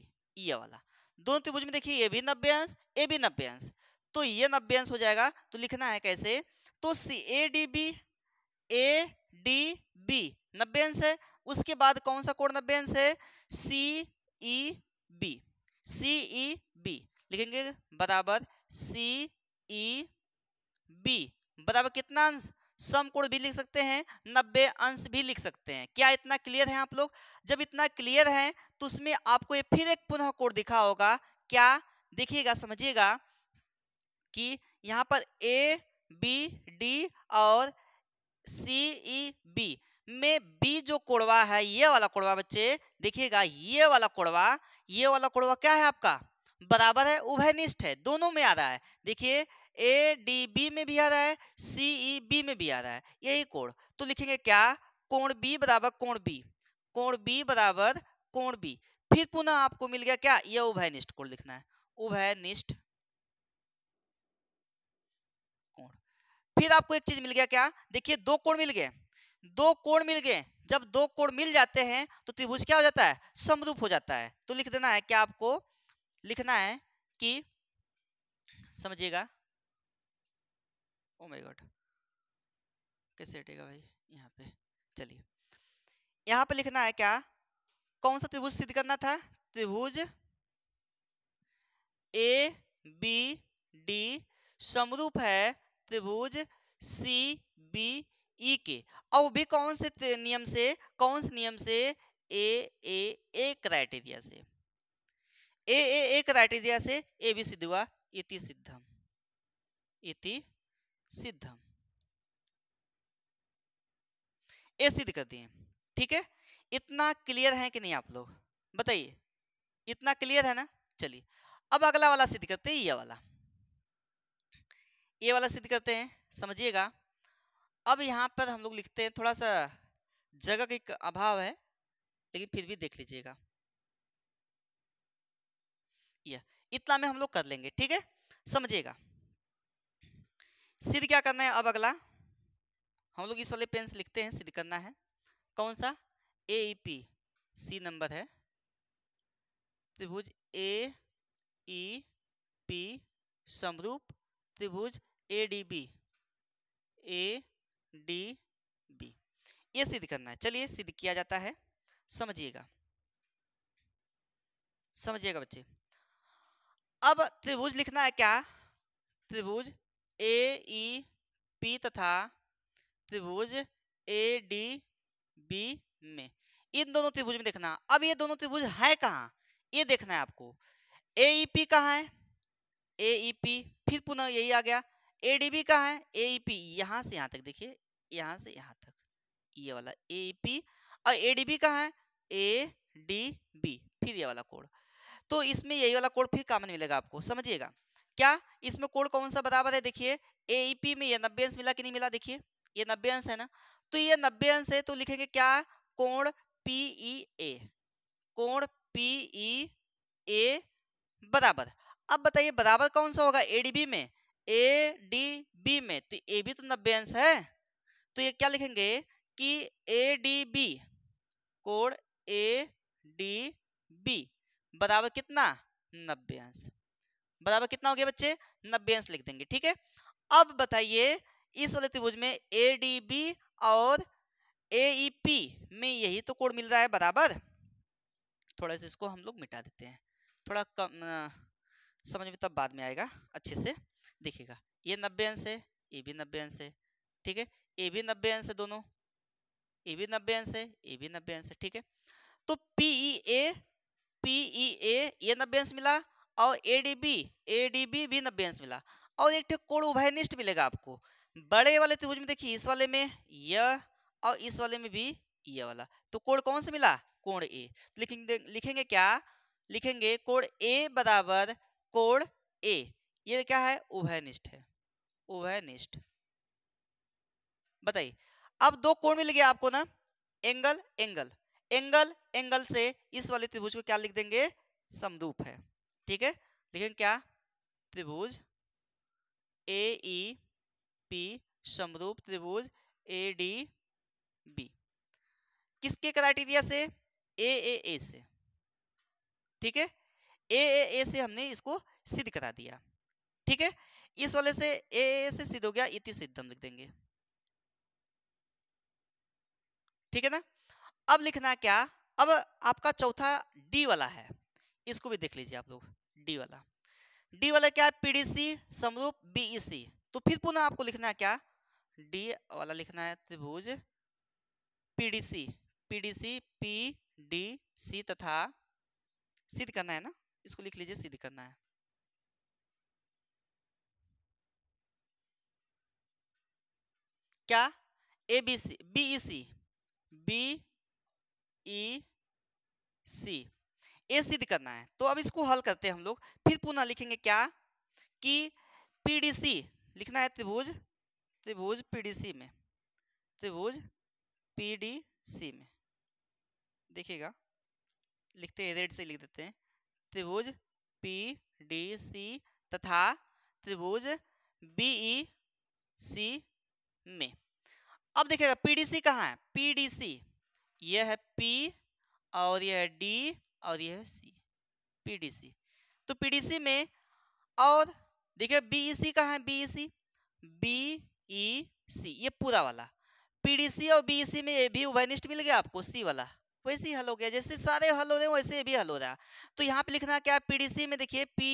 ये वाला दोनों त्रिभुज में देखिए ये भी नब्बे अंश ए भी नब्बे अंश तो ये नब्बे हो जाएगा तो लिखना है कैसे तो C A D B A D B नब्बे है उसके बाद कौन सा कोण नब्बे है सी E B C E B लिखेंगे बराबर सी ई बी बराबर कितना अंश सम कोड भी लिख सकते हैं नब्बे अंश भी लिख सकते हैं क्या इतना क्लियर है आप लोग जब इतना क्लियर है तो उसमें आपको ये फिर एक पुनः कोण दिखा होगा क्या देखिएगा समझिएगा कि यहाँ पर ए बी डी और सी ई बी में बी जो कोड़वा है ये वाला कोड़वा बच्चे देखिएगा ये वाला कोड़वा ये वाला कोड़वा क्या है आपका बराबर है उभयनिष्ठ है दोनों में आ रहा है देखिए ए डी बी में भी आ रहा है सी ई बी में भी आ रहा है यही कोण तो लिखेंगे क्या कोण बी बराबर कोण बी कोण बी बराबर कोण बी फिर पुनः आपको मिल गया क्या यह उभयनिष्ठ कोण लिखना है उभयनिष्ठ फिर आपको एक चीज मिल गया क्या देखिए दो कोण मिल गए दो कोण मिल गए जब दो कोण मिल जाते हैं तो त्रिभुज क्या हो जाता है समरूप हो जाता है तो लिख देना है क्या आपको लिखना है कि समझिएगा ओ oh गॉड कैसे हटेगा भाई यहाँ पे चलिए यहाँ पे लिखना है क्या कौन सा त्रिभुज सिद्ध करना था त्रिभुज ए बी डी समरूप है त्रिभुज सी बी ई के और भी कौन से नियम से कौन से नियम से ए ए ए क्राइटेरिया से ए ए ए क्राइटेरिया से ए बी सिद्ध हुआ इति सिद्धम इति सिद्धम ए सिद्ध कर दिए ठीक है इतना क्लियर है कि नहीं आप लोग बताइए इतना क्लियर है ना चलिए अब अगला वाला सिद्ध करते हैं ये वाला ये वाला सिद्ध करते हैं समझिएगा अब यहाँ पर हम लोग लिखते हैं थोड़ा सा जगह का अभाव है लेकिन फिर भी देख लीजिएगा यह इतना में हम लोग कर लेंगे ठीक है समझिएगा सिद्ध क्या करना है अब अगला हम लोग इस वाले पेन से लिखते हैं सिद्ध करना है कौन सा ए पी सी नंबर है त्रिभुज ए पी e समरूप त्रिभुज A D B A D B ये सिद्ध करना है चलिए सिद्ध किया जाता है समझिएगा समझिएगा बच्चे अब त्रिभुज लिखना है क्या त्रिभुज ए ई पी तथा त्रिभुज ए डी बी में इन दोनों त्रिभुज में देखना अब ये दोनों त्रिभुज है कहाँ ये देखना है आपको ए ई पी कहाँ है ए ई पी फिर पुनः यही आ गया ए डी बी कहाँ है ए पी e यहाँ से यहाँ तक देखिए यहां से यहाँ तक ये वाला ए पी e और ए डी बी कहाँ है ए डी बी फिर ये वाला कोड तो इसमें यही वाला कोड फिर नहीं मिलेगा आपको समझिएगा क्या इसमें कोड कौन सा बराबर है देखिए ए पी e में ये नब्बे अंश मिला कि नहीं मिला देखिए ये नब्बे अंश है ना तो ये नब्बे अंश है तो लिखेंगे क्या कोण पीई ए कोण पीई ए बराबर अब बताइए बराबर कौन सा होगा एडीबी में ए डी बी में तो ए बी तो नब्बे अंश है तो ये क्या लिखेंगे कि ए डी बी कोड ए डी बी बराबर कितना नब्बे अंश बराबर कितना हो गया बच्चे नब्बे अंश लिख देंगे ठीक है अब बताइए इस वाले त्रिभुज में ए डी बी और ए पी e, में यही तो कोड मिल रहा है बराबर थोड़ा सा इसको हम लोग मिटा देते हैं थोड़ा कम आ, समझ में तब बाद में आएगा अच्छे से दिखेगा ये नब्बे अंश है ये भी नब्बे अंश है ठीक है ये भी नब्बे अंश है दोनों ये भी नब्बे अंश है ये भी नब्बे अंश है ठीक है तो पीई ए पीई ए ये नब्बे अंश मिला और A D B A D B भी नब्बे अंश मिला और एक कोण उभयनिष्ठ मिलेगा आपको बड़े वाले त्रिभुज में देखिए इस वाले में यह और इस वाले में भी ये वाला तो कोण कौन सा मिला कोण ए तो लिखेंगे लिखेंगे क्या लिखेंगे कोण ए बराबर कोण ए ये क्या है उभयनिष्ठ है उभयनिष्ठ बताइए अब दो कोण मिल गया आपको ना एंगल एंगल एंगल एंगल से इस वाले त्रिभुज को क्या लिख देंगे समदूप है ठीक है लेकिन क्या त्रिभुज ए ई पी समरूप त्रिभुज ए डी बी किसके क्राइटेरिया से ए ए ए से ठीक है ए ए ए से हमने इसको सिद्ध करा दिया ठीक है इस वाले से ए से सिद्ध हो गया इति सिद्धम लिख देंगे ठीक है ना अब लिखना क्या अब आपका चौथा डी वाला है इसको भी देख लीजिए आप लोग डी वाला डी वाला क्या है पीडीसी समरूप बीईसी तो फिर पुनः आपको लिखना है क्या डी वाला लिखना है त्रिभुज PDC PDC P D C तथा सिद्ध करना है ना इसको लिख लीजिए सिद्ध करना है क्या A B C B E C B E C A सिद्ध करना है तो अब इसको हल करते हैं हम लोग फिर पुनः लिखेंगे क्या कि पीडीसी लिखना है त्रिभुज त्रिभुज पीडीसी में त्रिभुज पीडीसी में देखिएगा लिखते हैं रेड से लिख देते हैं त्रिभुज पी डी सी तथा त्रिभुज बीई सी e में अब देखिएगा पीडीसी कहाँ है पीडीसी यह है पी और यह है डी और यह है सी पीडीसी तो पीडीसी में और देखिए बीईसी e कहाँ है बीईसी बी ई सी ये पूरा वाला पीडीसी और बीईसी e में ये भी उभयनिष्ठ मिल गया आपको सी वाला वैसे ही हल हो गया जैसे सारे हल हो रहे वैसे ये भी हल हो रहा तो यहाँ पे लिखना क्या है पीडीसी में देखिए पी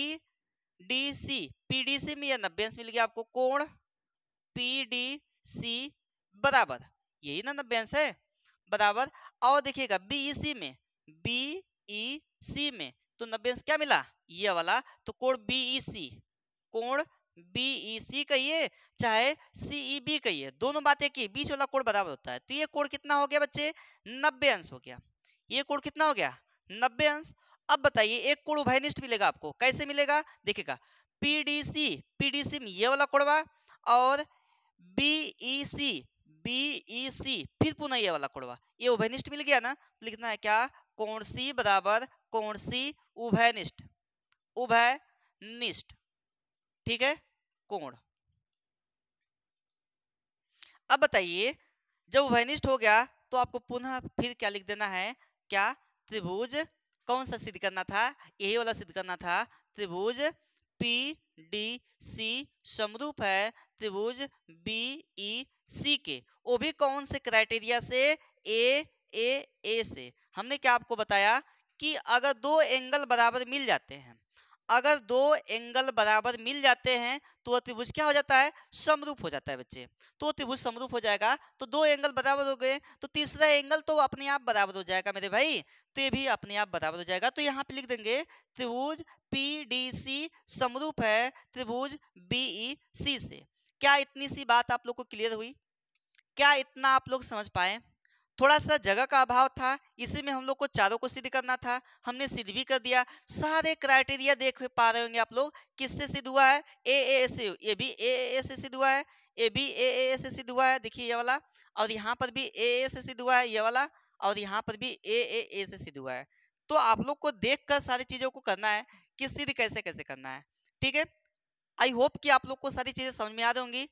डी सी पीडीसी में यह नब्बे अंश मिल गया आपको कोण पी डी सी बराबर यही ना नब्बे नब्बेंस है बराबर और देखिएगा बी सी में बी ई सी में तो नब्बे नब्बेंस क्या मिला ये वाला तो कोण बी ई सी कोण बी ई सी कहिए चाहे सी ई बी कहिए दोनों बातें की बीच वाला कोण बराबर होता है तो ये कोण कितना हो गया बच्चे नब्बे अंश हो गया ये कोण कितना हो गया नब्बे अंश अब बताइए एक कोण उभयनिष्ठ मिलेगा आपको कैसे मिलेगा देखिएगा पीडीसी पीडीसी में ये वाला कोण बा और बीई सी सी फिर पुनः ये वाला कोड़वा ये उभयनिष्ठ मिल गया ना तो लिखना है क्या कोण सी बराबर कोण सी उभयनिष्ठ उभयनिष्ठ ठीक है कोण अब बताइए जब उभयनिष्ठ हो गया तो आपको पुनः फिर क्या लिख देना है क्या त्रिभुज कौन सा सिद्ध करना था यही वाला सिद्ध करना था त्रिभुज पी डी सी समरूप है त्रिभुज बी ई सी के वो भी कौन से क्राइटेरिया से ए ए ए से हमने क्या आपको बताया कि अगर दो एंगल बराबर मिल जाते हैं अगर दो एंगल बराबर मिल जाते हैं तो अतिभुज क्या हो जाता है समरूप हो जाता है बच्चे तो अतिभुज समरूप हो जाएगा तो दो एंगल बराबर हो गए तो तीसरा एंगल तो अपने आप बराबर हो जाएगा मेरे भाई तो ये भी अपने आप बराबर हो जाएगा तो यहाँ पे लिख देंगे त्रिभुज पी डी सी समरूप है त्रिभुज बीई सी e से क्या इतनी सी बात आप लोग को क्लियर हुई क्या इतना आप लोग समझ पाए थोड़ा सा जगह का अभाव था इसी में हम लोग को चारों को सिद्ध करना था हमने सिद्ध भी कर दिया सारे क्राइटेरिया देख पा रहे होंगे आप लोग किससे सिद्ध हुआ है ए ए एस ये भी ए ए से सिद्ध हुआ है ए बी ए ए से सिद्ध हुआ है देखिए ये वाला और यहाँ पर भी ए ए से सिद्ध हुआ है ये वाला और यहाँ पर भी ए ए ए से सिद्ध हुआ है तो आप लोग को देख कर सारी चीज़ों को करना है कि सिद्ध कैसे कैसे करना है ठीक है आई होप कि आप लोग को सारी चीज़ें समझ में आ रही होंगी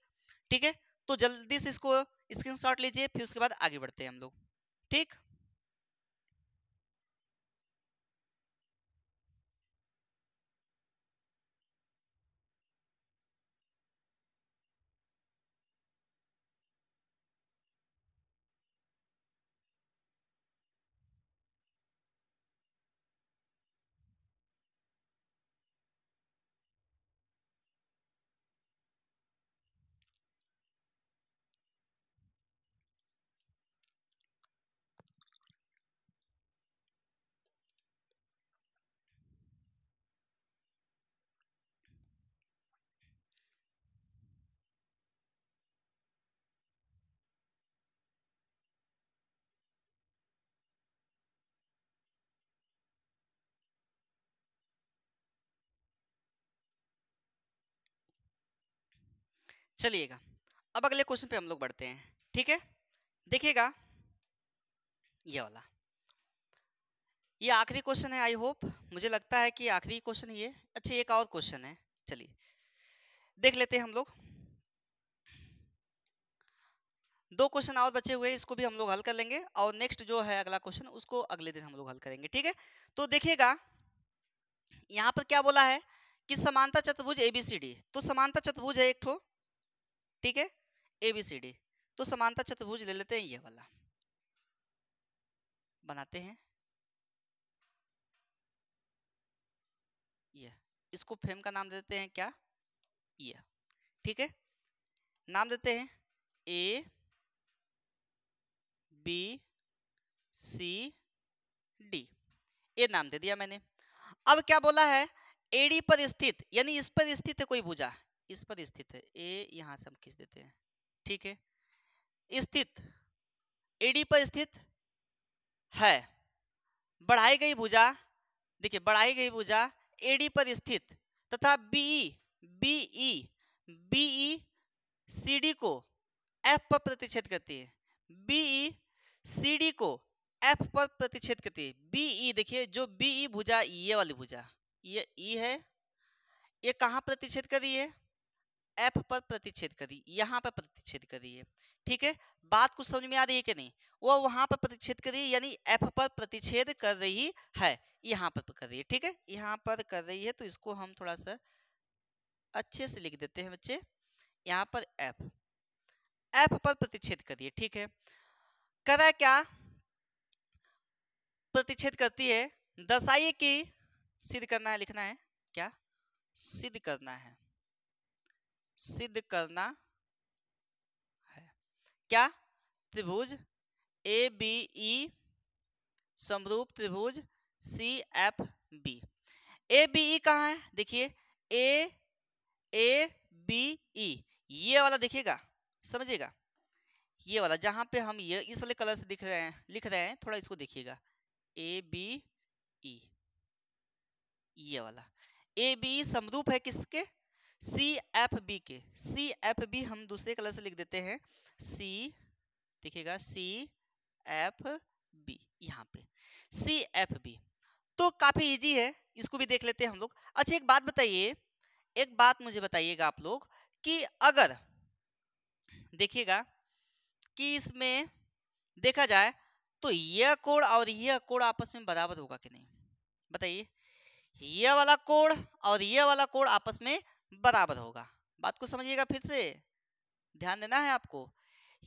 ठीक है तो जल्दी से इसको स्क्रीनशॉट लीजिए फिर उसके बाद आगे बढ़ते हैं हम लोग ठीक चलिएगा अब अगले क्वेश्चन पे हम लोग बढ़ते हैं ठीक है देखिएगा ये वाला ये आखिरी क्वेश्चन है आई होप मुझे लगता है कि आखिरी क्वेश्चन ये अच्छा एक और क्वेश्चन है चलिए देख लेते हैं हम लोग दो क्वेश्चन और बचे हुए हैं इसको भी हम लोग हल कर लेंगे और नेक्स्ट जो है अगला क्वेश्चन उसको अगले दिन हम लोग हल करेंगे ठीक है तो देखिएगा यहाँ पर क्या बोला है कि समानता चतुर्भुज एबीसीडी तो समानता चतुर्भुज है एक ठो ठीक है ए बी सी डी तो समानता चतुर्भुज ले लेते हैं ये वाला बनाते हैं ये इसको फ्रेम का नाम देते हैं क्या ये ठीक है नाम देते हैं ए बी सी डी ये नाम दे दिया मैंने अब क्या बोला है एडी पर स्थित यानी इस पर स्थित है कोई भुजा इस पर स्थित है ए यहाँ से हम खींच देते हैं ठीक है स्थित एडी पर स्थित है बढ़ाई गई भुजा देखिए बढ़ाई गई भुजा एडी पर स्थित तथा बीई बीई बीई डी को एफ पर प्रतिच्छेद करती है बीई डी e को एफ पर प्रतिच्छेद करती है बीई e देखिए जो बीई e भुजा ये वाली भुजा ये ई है ये कहाँ प्रतिच्छेद कर रही है एफ पर प्रतिच्छेद करी यहाँ पर प्रतिच्छेद करिए ठीक है बात कुछ समझ में आ रही है कि नहीं वो वहां पर प्रतिच्छेद करिए यानी एफ पर प्रतिच्छेद कर रही है यहाँ पर कर रही है ठीक है यहाँ पर कर रही है तो इसको हम थोड़ा सा अच्छे से लिख देते हैं बच्चे यहाँ पर एफ एफ पर प्रतिच्छेद करिए ठीक है करा क्या प्रतिच्छेद करती है दर्शाइए कि सिद्ध करना है लिखना है क्या सिद्ध करना है सिद्ध करना है क्या त्रिभुज ए बी ई समरूप त्रिभुज C F B A B E कहा है देखिए ए ए बी ई ये वाला देखिएगा समझिएगा ये वाला जहां पे हम ये इस वाले कलर से दिख रहे हैं लिख रहे हैं थोड़ा इसको देखिएगा ए बी ई ये वाला ए बी e समरूप है किसके सी एफ बी के सी एफ बी हम दूसरे कलर से लिख देते हैं सी देखिएगा सी एफ बी यहाँ पे सी एफ बी तो काफ़ी इजी है इसको भी देख लेते हैं हम लोग अच्छा एक बात बताइए एक बात मुझे बताइएगा आप लोग कि अगर देखिएगा कि इसमें देखा जाए तो यह कोड और यह कोड आपस में बराबर होगा कि नहीं बताइए यह वाला कोड और यह वाला कोड आपस में बराबर होगा बात को समझिएगा फिर से ध्यान देना है आपको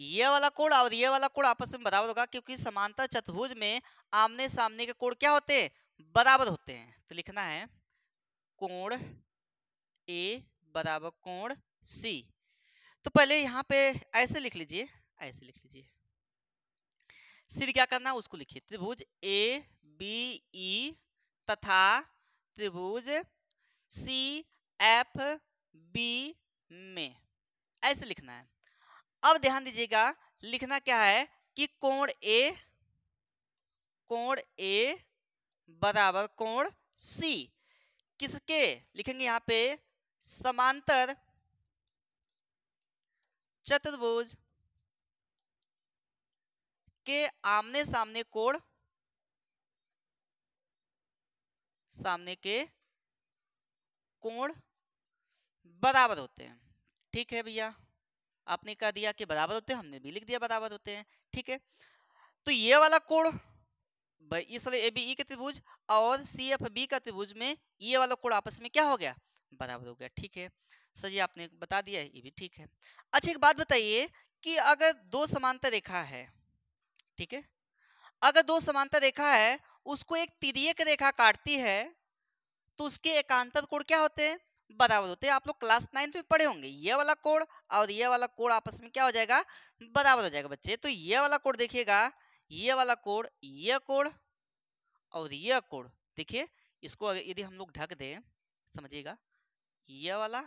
ये वाला कोण और ये वाला कोण आपस में बराबर होगा क्योंकि समानता चतुर्भुज में आमने सामने के कोण क्या होते हैं बराबर होते हैं तो लिखना है कोण ए बराबर कोण सी तो पहले यहाँ पे ऐसे लिख लीजिए ऐसे लिख लीजिए सिर क्या करना है उसको लिखिए त्रिभुज ए बी ई तथा त्रिभुज सी एफ बी में ऐसे लिखना है अब ध्यान दीजिएगा लिखना क्या है कि कोण ए कोण ए बराबर कोण सी किसके लिखेंगे यहां पे समांतर चतुर्भुज के आमने सामने कोण सामने के कोण बराबर होते हैं ठीक है भैया आपने कह दिया कि बराबर होते हैं हमने भी लिख दिया बराबर होते हैं ठीक है तो ये वाला कोण इसलिए ए बी ई के त्रिभुज और सी एफ बी का त्रिभुज में ये वाला कोण आपस में क्या हो गया बराबर हो गया ठीक है सर ये आपने बता दिया ये भी ठीक है अच्छा एक बात बताइए कि अगर दो समांतर रेखा है ठीक है अगर दो समांतर रेखा है उसको एक तिरियक रेखा काटती है तो उसके एकांतर कोण क्या होते हैं बराबर होते हैं आप लोग क्लास नाइन्थ में पढ़े होंगे ये वाला कोड और ये वाला कोड आपस में क्या हो जाएगा बराबर हो जाएगा बच्चे तो ये वाला कोड देखिएगा ये वाला कोड ये कोड और ये कोड देखिए इसको यदि हम लोग ढक दें समझिएगा ये वाला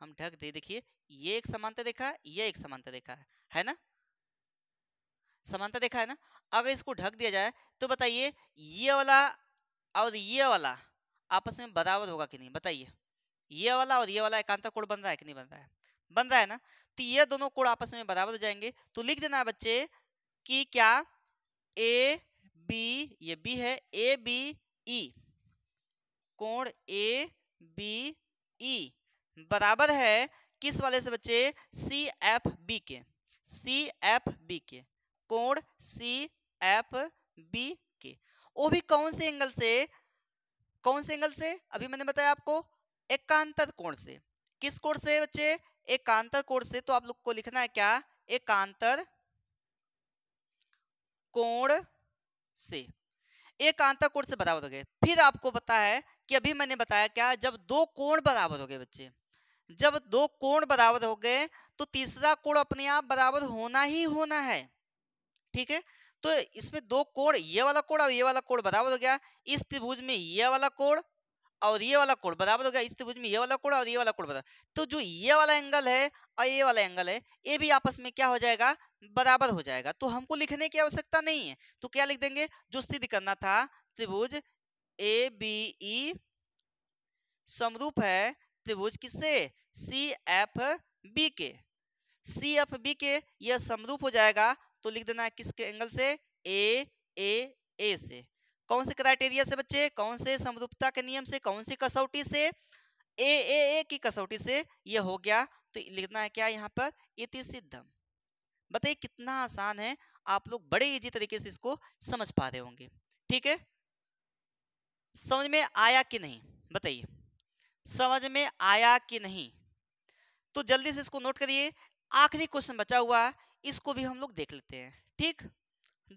हम ढक दे देखिए ये एक समानता देखा है ये एक समानता देखा है है ना समानता देखा है ना अगर इसको ढक दिया जाए तो बताइए ये वाला और ये वाला आपस में बराबर होगा कि नहीं बताइए ये वाला और ये वाला एकांतर कोण बन रहा है कि नहीं बन रहा है बन रहा है ना तो ये दोनों कोण आपस में बराबर हो जाएंगे तो लिख देना बच्चे कि क्या ए बी ये बी है ए बी ई कोण ए बी ई बराबर है किस वाले से बच्चे सी एफ बी के सी एफ बी के कोण सी एफ बी के वो भी कौन से एंगल से कौन से एंगल से अभी मैंने बताया आपको एकांतर कोण से किस कोण से बच्चे एकांतर कोण से तो आप लोग को लिखना है क्या एकांतर कोण से एकांतर कोण से बराबर हो गए फिर आपको पता है कि अभी मैंने बताया क्या जब दो कोण बराबर हो गए बच्चे जब दो कोण बराबर हो गए तो तीसरा कोण अपने आप बराबर होना ही होना है ठीक है तो इसमें दो कोण ये वाला कोण और ये वाला कोण बराबर हो गया इस त्रिभुज में ये वाला कोण और ये वाला कोड बराबर हो गया इस त्रिभुज में ये वाला कोड और ये वाला कोड बराबर तो जो ये वाला एंगल है और ये वाला एंगल है ये भी आपस में क्या हो जाएगा बराबर हो जाएगा तो हमको लिखने की आवश्यकता नहीं है तो क्या लिख देंगे जो सिद्ध करना था त्रिभुज ए बी ई समरूप है त्रिभुज किससे सी एफ बी के सी एफ बी के यह समरूप हो जाएगा तो लिख देना है किसके एंगल से ए ए ए से कौन से क्राइटेरिया से बच्चे कौन से समरूपता के नियम से कौन सी कसौटी से ए ए ए की कसौटी से ये हो गया तो लिखना है क्या यहाँ पर इति सिद्धम बताइए कितना आसान है आप लोग बड़े इजी तरीके से इसको समझ पा रहे होंगे ठीक है समझ में आया कि नहीं बताइए समझ में आया कि नहीं तो जल्दी से इसको नोट करिए आखिरी क्वेश्चन बचा हुआ है इसको भी हम लोग देख लेते हैं ठीक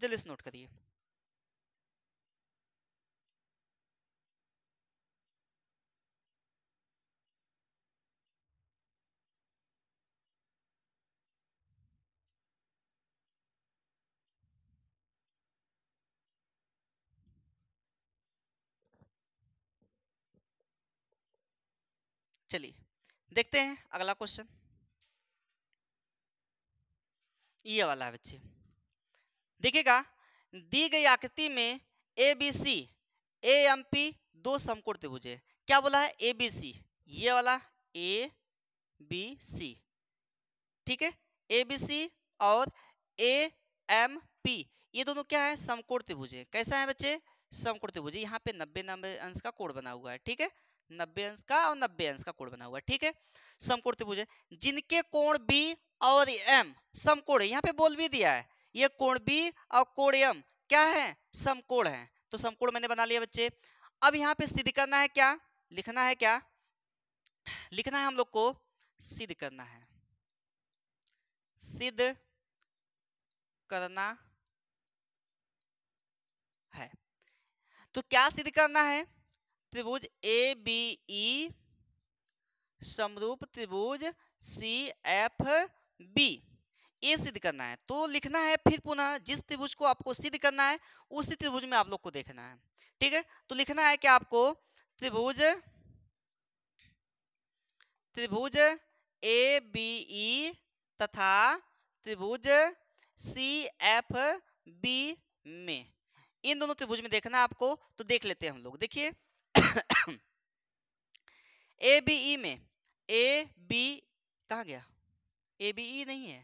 जल्दी से नोट करिए चलिए देखते हैं अगला क्वेश्चन ये वाला है बच्चे देखिएगा दी गई आकृति में A B C A M P दो समकोण त्रिभुज है क्या बोला है ए बी सी ये वाला ए बी सी ठीक है ए बी सी और ए एम पी ये दोनों क्या है समकोण त्रिभुज है कैसा है बच्चे समकोण त्रिभुज यहाँ पे नब्बे नब्बे अंश का कोण बना हुआ है ठीक है नब्बे अंश का और नब्बे अंश का कोण बना हुआ ठीक है समकोण त्रिभुज है जिनके कोण बी और एम समकोण यहाँ पे बोल भी दिया है ये कोण बी और कोण एम क्या है समकोण है तो समकोण मैंने बना लिया बच्चे अब यहाँ पे सिद्ध करना है क्या लिखना है क्या लिखना है हम लोग को सिद्ध करना है सिद्ध करना है तो क्या सिद्ध करना है त्रिभुज ए बी ई समरूप त्रिभुज सी एफ बी ये सिद्ध करना है तो लिखना है फिर पुनः जिस त्रिभुज को आपको सिद्ध करना है उसी त्रिभुज में आप लोग को देखना है ठीक है तो लिखना है कि आपको त्रिभुज त्रिभुज ए बी ई तथा त्रिभुज सी एफ बी में इन दोनों त्रिभुज में देखना है आपको तो देख लेते हैं हम लोग देखिए ए बी ई में ए बी कहा गया ए बी ई नहीं है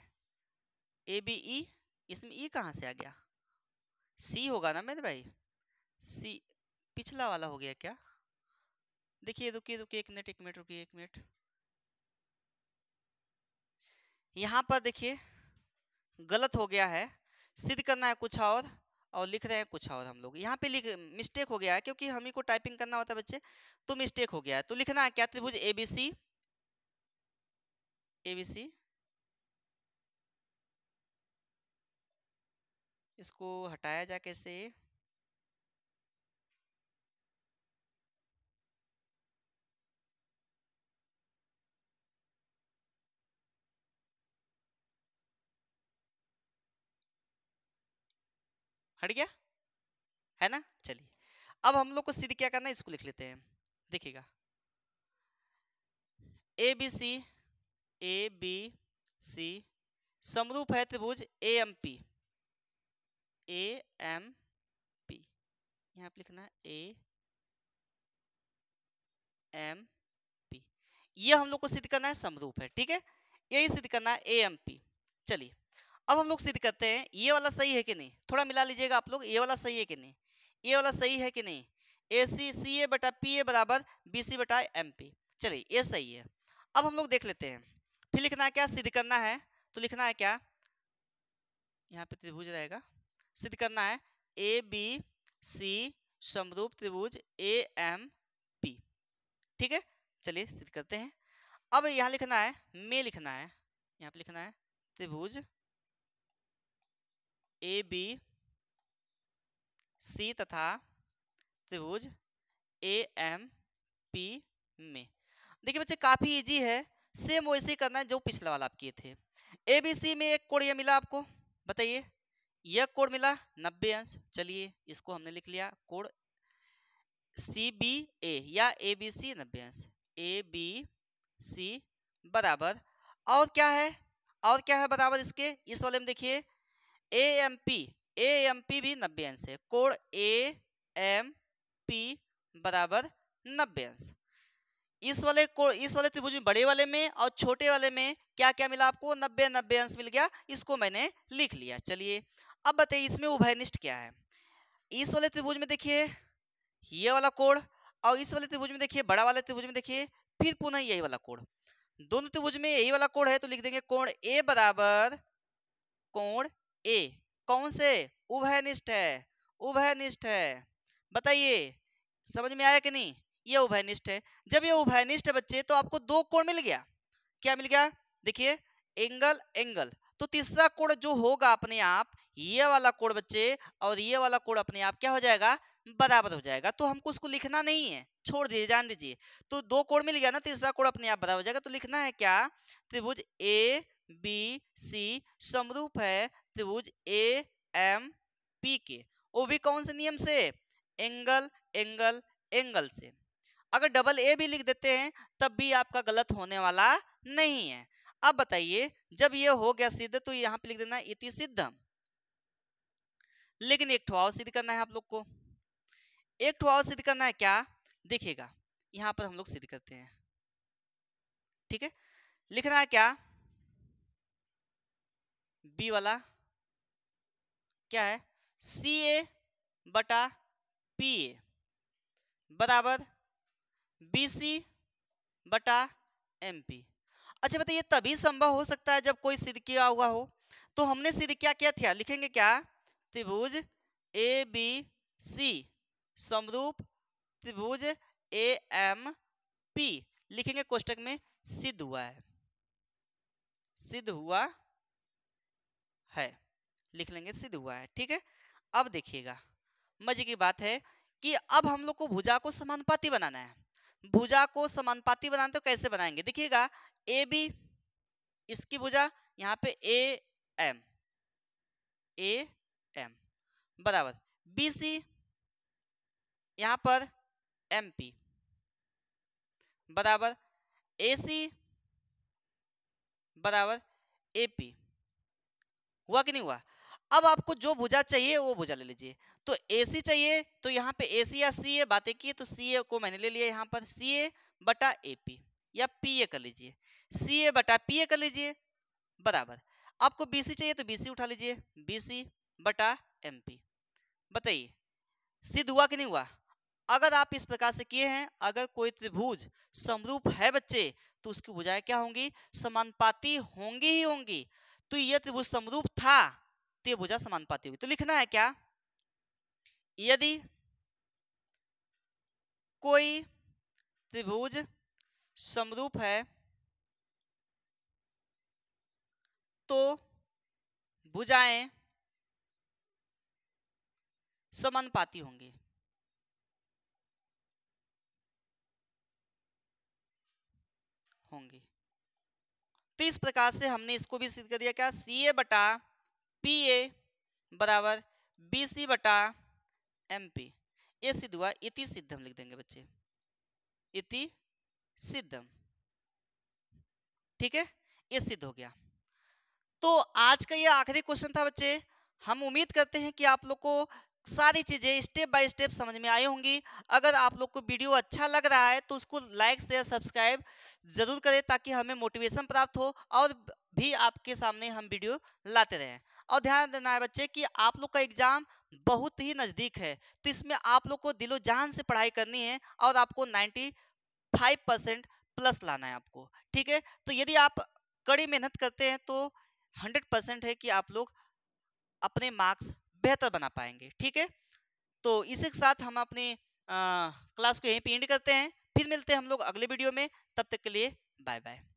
ए बी ई इसमें ई e कहाँ से आ गया सी होगा ना मेरे भाई सी पिछला वाला हो गया क्या देखिए रुकिए रुकिए एक मिनट एक मिनट रुकिए एक मिनट यहाँ पर देखिए गलत हो गया है सिद्ध करना है कुछ और और लिख रहे हैं कुछ और हम लोग यहाँ पे लिख मिस्टेक हो गया है क्योंकि हम ही को टाइपिंग करना होता है बच्चे तो मिस्टेक हो गया है तो लिखना है क्या त्रिभुज ए बी सी ए बी सी इसको हटाया जा कैसे हट गया है ना चलिए अब हम लोग को सीधे क्या करना है इसको लिख लेते हैं देखिएगा A B C A B सी समरूप है त्रिभुज A M P A M P यहां पर लिखना ए एम पी ये हम लोग को सिद्ध करना है समरूप है ठीक है यही सिद्ध करना है ए एम पी चलिए अब हम लोग सिद्ध करते हैं ये वाला सही है कि नहीं थोड़ा मिला लीजिएगा आप लोग ये वाला सही है कि नहीं ये वाला सही है कि नहीं ए सी सी ए बटा पी ए बराबर बी सी बटा एम पी चलिए ये सही है अब हम लोग देख लेते हैं फिर लिखना है क्या सिद्ध करना है तो लिखना है क्या यहाँ पे त्रिभुज रहेगा सिद्ध करना है ए बी सी समरूप त्रिभुज ए एम पी ठीक है चलिए सिद्ध करते हैं अब यहाँ लिखना है मे लिखना है यहाँ पे लिखना है त्रिभुज ए बी सी तथा त्रिभुज ए एम पी में देखिए बच्चे काफ़ी इजी है सेम वैसे करना है जो पिछले वाला आप किए थे ए बी सी में एक कोड यह मिला आपको बताइए यह कोड मिला नब्बे अंश चलिए इसको हमने लिख लिया कोड सी बी ए या ए बी सी नब्बे अंश ए बी सी बराबर और क्या है और क्या है बराबर इसके इस वाले में देखिए A M P A M P भी नब्बे अंश है कोण ए एम पी बराबर नब्बे अंश इस वाले को इस वाले त्रिभुज में बड़े वाले में और छोटे वाले में क्या क्या मिला आपको नब्बे नब्बे अंश मिल गया इसको मैंने लिख लिया चलिए अब बताइए इसमें उभयनिष्ठ क्या है इस वाले त्रिभुज में देखिए ये वाला कोण और इस वाले त्रिभुज में देखिए बड़ा वाले त्रिभुज में देखिए फिर पुनः यही वाला कोण दोनों त्रिभुज में यही वाला कोण है तो लिख देंगे कोण ए बराबर कोण ए कौन से उभयनिष्ठ है उभयनिष्ठ है बताइए समझ में आया कि नहीं ये उभयनिष्ठ है जब ये उभयनिष्ठ बच्चे तो आपको दो कोण मिल गया क्या मिल गया देखिए एंगल एंगल तो तीसरा कोण जो होगा अपने आप ये वाला कोण बच्चे और ये वाला कोण अपने आप क्या हो जाएगा बराबर हो जाएगा तो हमको उसको लिखना नहीं है छोड़ दीजिए जान दीजिए तो दो कोण मिल गया ना तीसरा कोण अपने आप बराबर हो जाएगा तो लिखना है क्या त्रिभुज ए बी सी समरूप है त्रिभुज ए एम पी के वो भी कौन से नियम से एंगल एंगल एंगल से अगर डबल ए भी लिख देते हैं तब भी आपका गलत होने वाला नहीं है अब बताइए जब ये हो गया सिद्ध तो यहाँ पे लिख देना इति सिद्ध लेकिन एक ठुआव सिद्ध करना है आप लोग को एक ठुआव सिद्ध करना है क्या देखिएगा यहाँ पर हम लोग सिद्ध करते हैं ठीक है लिखना है क्या बी वाला क्या है सी ए बटा पी ए बराबर बी सी बटा एम पी अच्छा बताइए तभी संभव हो सकता है जब कोई सिद्ध किया हुआ हो तो हमने सिद्ध क्या किया था लिखेंगे क्या त्रिभुज ए बी सी समरूप त्रिभुज ए एम पी लिखेंगे कोष्टक में सिद्ध हुआ है सिद्ध हुआ है लिख लेंगे सिद्ध हुआ है ठीक है अब देखिएगा मजे की बात है कि अब हम लोग को भुजा को समानुपाती बनाना है भुजा को समानुपाती बनाना तो कैसे बनाएंगे देखिएगा ए बी इसकी भुजा यहाँ पे ए एम ए एम बराबर बी सी यहाँ पर एम पी बराबर ए सी बराबर ए पी हुआ कि नहीं हुआ अब आपको जो भुजा चाहिए वो भुजा ले लीजिए तो ए सी चाहिए तो यहाँ पे ए सी या सी ए बातें की तो सी ए को मैंने ले लिया यहाँ पर सी ए बटा ए पी या पी ए कर लीजिए सी ए बटा पी ए कर लीजिए बराबर आपको बी सी चाहिए तो बी सी उठा लीजिए बी सी बटा एम पी बताइए सिद्ध हुआ कि नहीं हुआ अगर आप इस प्रकार से किए हैं अगर कोई त्रिभुज समरूप है बच्चे तो उसकी भुजाएं क्या होंगी समानुपाती होंगी ही होंगी तो ये त्रिभुज तो समरूप था तो ये भुजा पाती होगी तो लिखना है क्या यदि कोई त्रिभुज समरूप है तो भुजाएं पाती होंगी होंगी तो इस प्रकार से हमने इसको भी सिद्ध कर दिया क्या सी ए बटा पी ए बराबर बी सी बटा एम पी ये सिद्ध हुआ इति सिद्धम लिख देंगे बच्चे इति सिद्धम ठीक है ये सिद्ध हो गया तो आज का ये आखिरी क्वेश्चन था बच्चे हम उम्मीद करते हैं कि आप लोग को सारी चीज़ें स्टेप बाय स्टेप समझ में आई होंगी अगर आप लोग को वीडियो अच्छा लग रहा है तो उसको लाइक शेयर सब्सक्राइब जरूर करें ताकि हमें मोटिवेशन प्राप्त हो और भी आपके सामने हम वीडियो लाते रहें और ध्यान देना है बच्चे कि आप लोग का एग्ज़ाम बहुत ही नज़दीक है तो इसमें आप लोग को दिलो जान से पढ़ाई करनी है और आपको नाइन्टी फाइव परसेंट प्लस लाना है आपको ठीक है तो यदि आप कड़ी मेहनत करते हैं तो हंड्रेड परसेंट है कि आप लोग अपने मार्क्स बेहतर बना पाएंगे ठीक है तो इसी के साथ हम अपने क्लास को यहीं पर एंड करते हैं फिर मिलते हैं हम लोग अगले वीडियो में तब तक के लिए बाय बाय